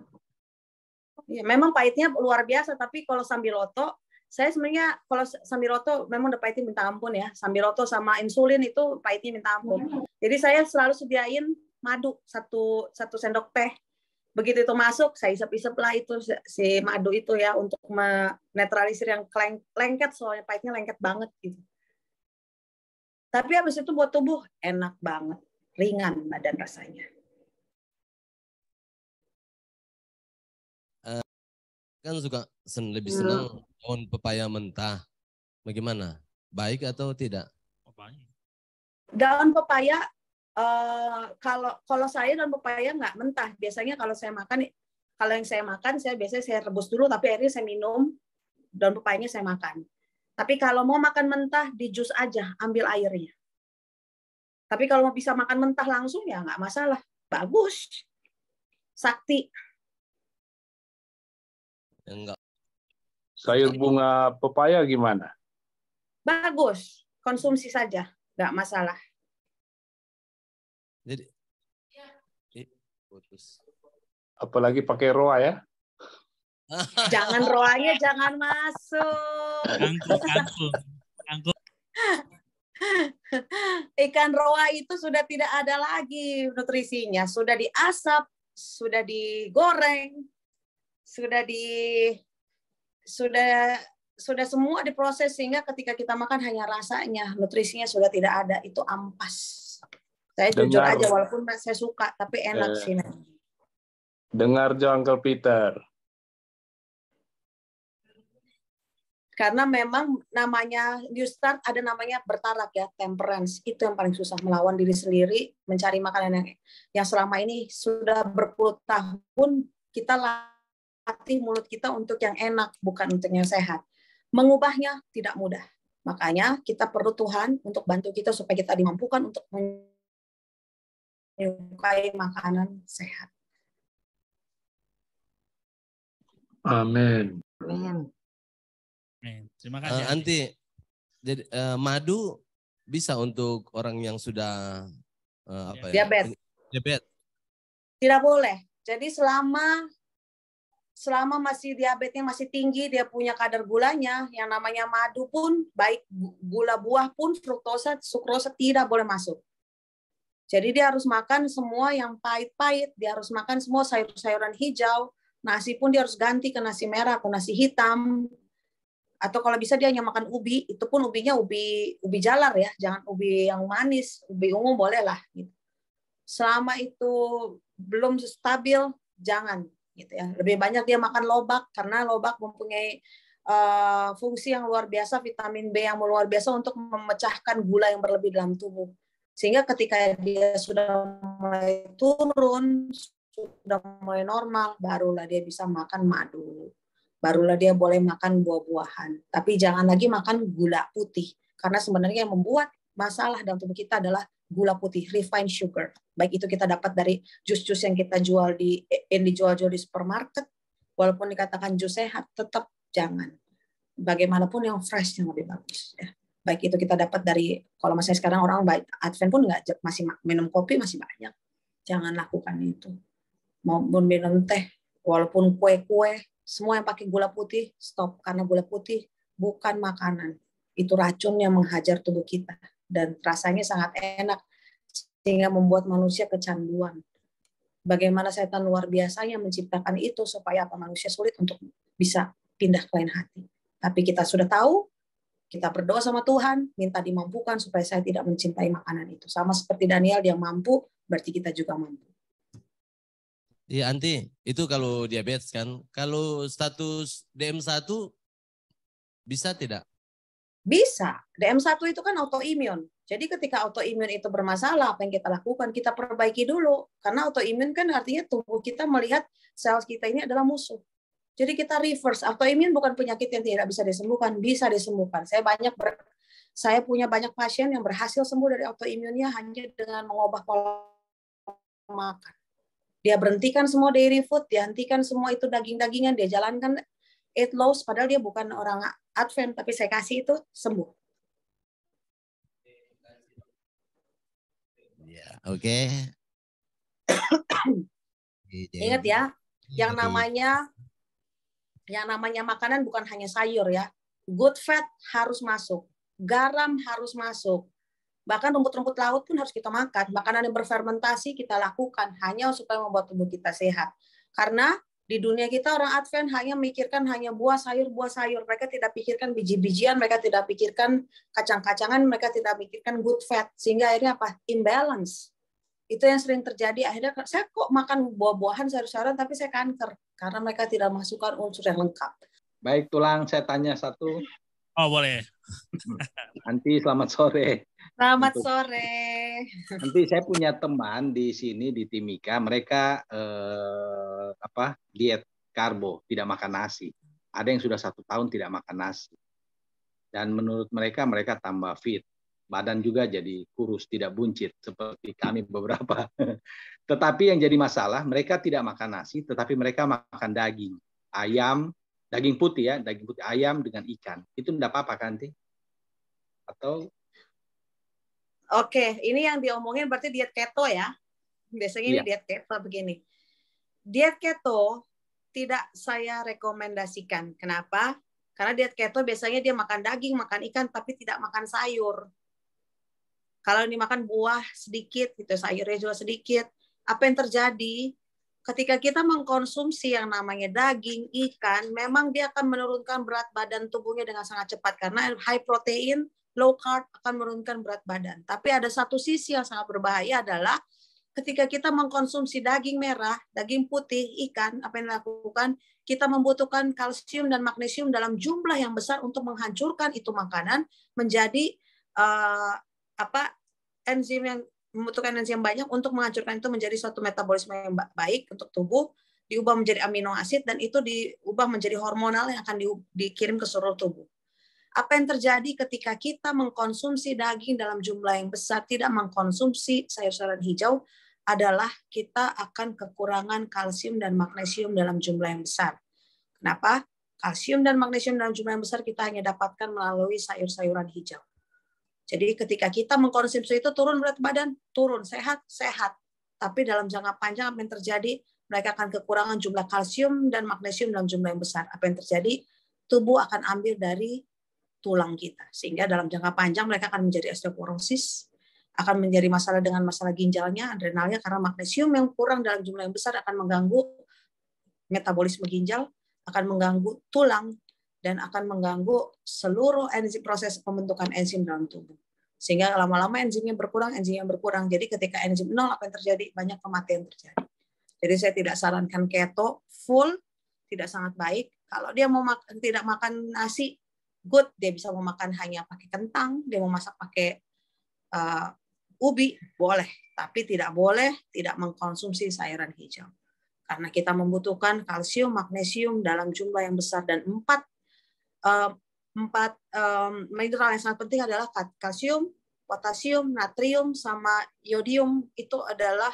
Iya memang pahitnya luar biasa, tapi kalau sambiloto, saya sebenarnya kalau sambiloto memang udah pahitnya minta ampun ya. Sambiloto sama insulin itu pahitnya minta ampun. Hmm. Jadi saya selalu sediain madu satu satu sendok teh begitu itu masuk saya isep-isep lah itu si madu itu ya untuk menetralisir yang leng lengket soalnya pahitnya lengket banget gitu tapi habis itu buat tubuh enak banget ringan badan rasanya uh, kan suka sen lebih hmm. senang hmm. daun pepaya mentah bagaimana baik atau tidak oh, daun pepaya Eh, kalau kalau saya dan pepaya nggak mentah biasanya kalau saya makan kalau yang saya makan saya biasanya saya rebus dulu tapi airnya saya minum daun pepayanya saya makan tapi kalau mau makan mentah di jus aja ambil airnya tapi kalau mau bisa makan mentah langsung ya nggak masalah bagus sakti enggak sayur bunga pepaya gimana bagus konsumsi saja nggak masalah jadi iya. putus. Apalagi pakai roa ya? jangan roanya jangan masuk. Angkut, angkut, angkut. Ikan roa itu sudah tidak ada lagi nutrisinya, sudah diasap, sudah digoreng, sudah di sudah sudah semua diproses sehingga ketika kita makan hanya rasanya, nutrisinya sudah tidak ada, itu ampas. Saya dengar, jujur aja walaupun saya suka tapi enak eh, sih. Dengar Jungle Peter. Karena memang namanya new start ada namanya bertarak ya, temperance. Itu yang paling susah melawan diri sendiri, mencari makanan yang yang selama ini sudah berpuluh tahun kita latih mulut kita untuk yang enak, bukan untuk yang sehat. Mengubahnya tidak mudah. Makanya kita perlu Tuhan untuk bantu kita supaya kita dimampukan untuk men- menyukai makanan sehat. Amin. Amin. Terima eh, kasih. Uh, Anti, jadi uh, madu bisa untuk orang yang sudah uh, apa ya? diabetes. ya? Diabetes. Tidak boleh. Jadi selama selama masih diabetesnya masih tinggi, dia punya kadar gulanya, yang namanya madu pun baik gula buah pun fruktosa, sukrosa tidak boleh masuk. Jadi dia harus makan semua yang pahit-pahit, dia harus makan semua sayur-sayuran hijau, nasi pun dia harus ganti ke nasi merah, ke nasi hitam. Atau kalau bisa dia hanya makan ubi, itu pun ubinya ubi ubi jalar ya, jangan ubi yang manis, ubi ungu boleh lah. Gitu. Selama itu belum stabil, jangan gitu ya. Lebih banyak dia makan lobak karena lobak mempunyai uh, fungsi yang luar biasa, vitamin B yang luar biasa untuk memecahkan gula yang berlebih dalam tubuh. Sehingga ketika dia sudah mulai turun, sudah mulai normal, barulah dia bisa makan madu. Barulah dia boleh makan buah-buahan. Tapi jangan lagi makan gula putih. Karena sebenarnya yang membuat masalah dalam tubuh kita adalah gula putih, refined sugar. Baik itu kita dapat dari jus-jus yang kita jual di yang dijual-jual di supermarket, walaupun dikatakan jus sehat, tetap jangan. Bagaimanapun yang fresh yang lebih bagus. Ya baik itu kita dapat dari kalau misalnya sekarang orang baik advent pun nggak masih minum kopi masih banyak jangan lakukan itu maupun minum teh walaupun kue-kue semua yang pakai gula putih stop karena gula putih bukan makanan itu racun yang menghajar tubuh kita dan rasanya sangat enak sehingga membuat manusia kecanduan bagaimana setan luar biasanya menciptakan itu supaya apa manusia sulit untuk bisa pindah ke lain hati tapi kita sudah tahu kita berdoa sama Tuhan, minta dimampukan supaya saya tidak mencintai makanan itu. Sama seperti Daniel, dia mampu, berarti kita juga mampu. Iya, Anti. Itu kalau diabetes kan. Kalau status DM1 bisa tidak? Bisa. DM1 itu kan autoimun. Jadi ketika autoimun itu bermasalah, apa yang kita lakukan? Kita perbaiki dulu. Karena autoimun kan artinya tubuh kita melihat sel kita ini adalah musuh. Jadi kita reverse. Autoimun bukan penyakit yang tidak bisa disembuhkan, bisa disembuhkan. Saya banyak ber, saya punya banyak pasien yang berhasil sembuh dari autoimunnya hanya dengan mengubah pola makan. Dia berhentikan semua dairy food, dia hentikan semua itu daging-dagingan, dia jalankan eight laws padahal dia bukan orang Advent tapi saya kasih itu sembuh. Ya, oke. Okay. Ingat ya, yang namanya yang namanya makanan bukan hanya sayur ya. Good fat harus masuk, garam harus masuk. Bahkan rumput-rumput laut pun harus kita makan. Makanan yang berfermentasi kita lakukan hanya supaya membuat tubuh kita sehat. Karena di dunia kita orang Advent hanya memikirkan hanya buah sayur buah sayur mereka tidak pikirkan biji-bijian mereka tidak pikirkan kacang-kacangan mereka tidak pikirkan good fat sehingga akhirnya apa imbalance itu yang sering terjadi akhirnya saya kok makan buah-buahan sayur-sayuran tapi saya kanker karena mereka tidak masukkan unsur yang lengkap baik tulang saya tanya satu oh boleh nanti selamat sore selamat Untuk... sore nanti saya punya teman di sini di Timika mereka eh, apa diet karbo tidak makan nasi ada yang sudah satu tahun tidak makan nasi dan menurut mereka mereka tambah fit badan juga jadi kurus, tidak buncit seperti kami beberapa. Tetapi yang jadi masalah, mereka tidak makan nasi, tetapi mereka makan daging, ayam, daging putih ya, daging putih ayam dengan ikan. Itu tidak apa-apa kan, Ti? Atau Oke, ini yang diomongin berarti diet keto ya. Biasanya ini iya. diet keto begini. Diet keto tidak saya rekomendasikan. Kenapa? Karena diet keto biasanya dia makan daging, makan ikan, tapi tidak makan sayur. Kalau dimakan buah sedikit gitu, sayurnya juga sedikit, apa yang terjadi? Ketika kita mengkonsumsi yang namanya daging, ikan, memang dia akan menurunkan berat badan tubuhnya dengan sangat cepat karena high protein, low carb akan menurunkan berat badan. Tapi ada satu sisi yang sangat berbahaya adalah ketika kita mengkonsumsi daging merah, daging putih, ikan, apa yang dilakukan? Kita membutuhkan kalsium dan magnesium dalam jumlah yang besar untuk menghancurkan itu makanan menjadi eh, apa enzim yang membutuhkan enzim banyak untuk menghancurkan itu menjadi suatu metabolisme yang baik untuk tubuh diubah menjadi amino asid dan itu diubah menjadi hormonal yang akan di, dikirim ke seluruh tubuh. Apa yang terjadi ketika kita mengkonsumsi daging dalam jumlah yang besar, tidak mengkonsumsi sayur-sayuran hijau, adalah kita akan kekurangan kalsium dan magnesium dalam jumlah yang besar. Kenapa? Kalsium dan magnesium dalam jumlah yang besar kita hanya dapatkan melalui sayur-sayuran hijau. Jadi ketika kita mengkonsumsi itu turun berat badan, turun sehat, sehat. Tapi dalam jangka panjang apa yang terjadi? Mereka akan kekurangan jumlah kalsium dan magnesium dalam jumlah yang besar. Apa yang terjadi? Tubuh akan ambil dari tulang kita. Sehingga dalam jangka panjang mereka akan menjadi osteoporosis, akan menjadi masalah dengan masalah ginjalnya, adrenalnya karena magnesium yang kurang dalam jumlah yang besar akan mengganggu metabolisme ginjal, akan mengganggu tulang, dan akan mengganggu seluruh enzim proses pembentukan enzim dalam tubuh. Sehingga lama-lama enzimnya berkurang, enzimnya berkurang. Jadi ketika enzim nol apa yang terjadi? Banyak kematian terjadi. Jadi saya tidak sarankan keto full, tidak sangat baik. Kalau dia mau makan, tidak makan nasi, good. Dia bisa mau makan hanya pakai kentang, dia mau masak pakai uh, ubi, boleh. Tapi tidak boleh tidak mengkonsumsi sayuran hijau karena kita membutuhkan kalsium, magnesium dalam jumlah yang besar dan empat empat um, mineral yang sangat penting adalah kalsium, potasium, natrium, sama yodium itu adalah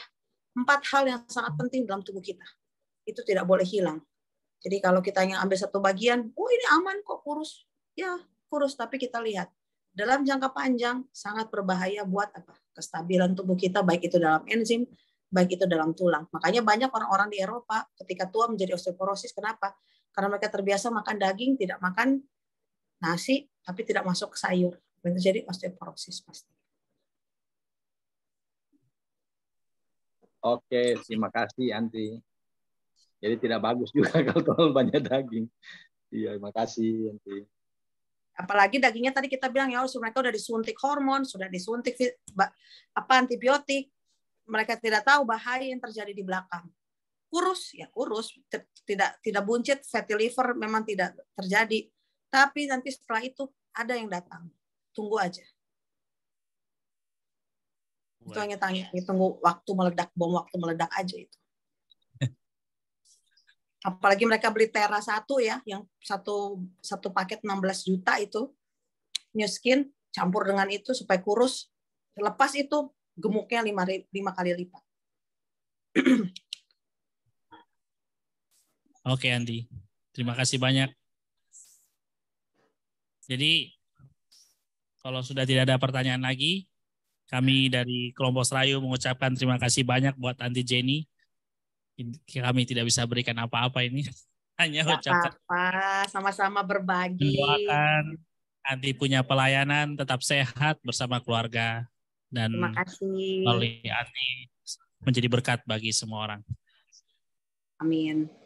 empat hal yang sangat penting dalam tubuh kita. Itu tidak boleh hilang. Jadi kalau kita ingin ambil satu bagian, oh ini aman kok kurus. Ya, kurus tapi kita lihat dalam jangka panjang sangat berbahaya buat apa? kestabilan tubuh kita baik itu dalam enzim, baik itu dalam tulang. Makanya banyak orang-orang di Eropa ketika tua menjadi osteoporosis kenapa? Karena mereka terbiasa makan daging, tidak makan nasi, tapi tidak masuk ke sayur. jadi jadi osteoporosis pasti. Oke, terima kasih Anti. Jadi tidak bagus juga kalau terlalu banyak daging. Iya, terima kasih Anti. Apalagi dagingnya tadi kita bilang ya, mereka sudah disuntik hormon, sudah disuntik apa antibiotik, mereka tidak tahu bahaya yang terjadi di belakang kurus ya kurus tidak tidak buncit fatty liver memang tidak terjadi tapi nanti setelah itu ada yang datang tunggu aja itu hanya tanya tunggu waktu meledak bom waktu meledak aja itu apalagi mereka beli tera satu ya yang satu satu paket 16 juta itu new skin campur dengan itu supaya kurus lepas itu gemuknya lima, lima kali lipat Oke Andi, terima kasih banyak. Jadi kalau sudah tidak ada pertanyaan lagi, kami dari kelompok Serayu mengucapkan terima kasih banyak buat Andi Jenny. Kami tidak bisa berikan apa-apa ini, hanya Gak ucapkan. Apa, sama-sama berbagi. Doakan Andi punya pelayanan, tetap sehat bersama keluarga dan terima kasih. melalui Andi menjadi berkat bagi semua orang. Amin.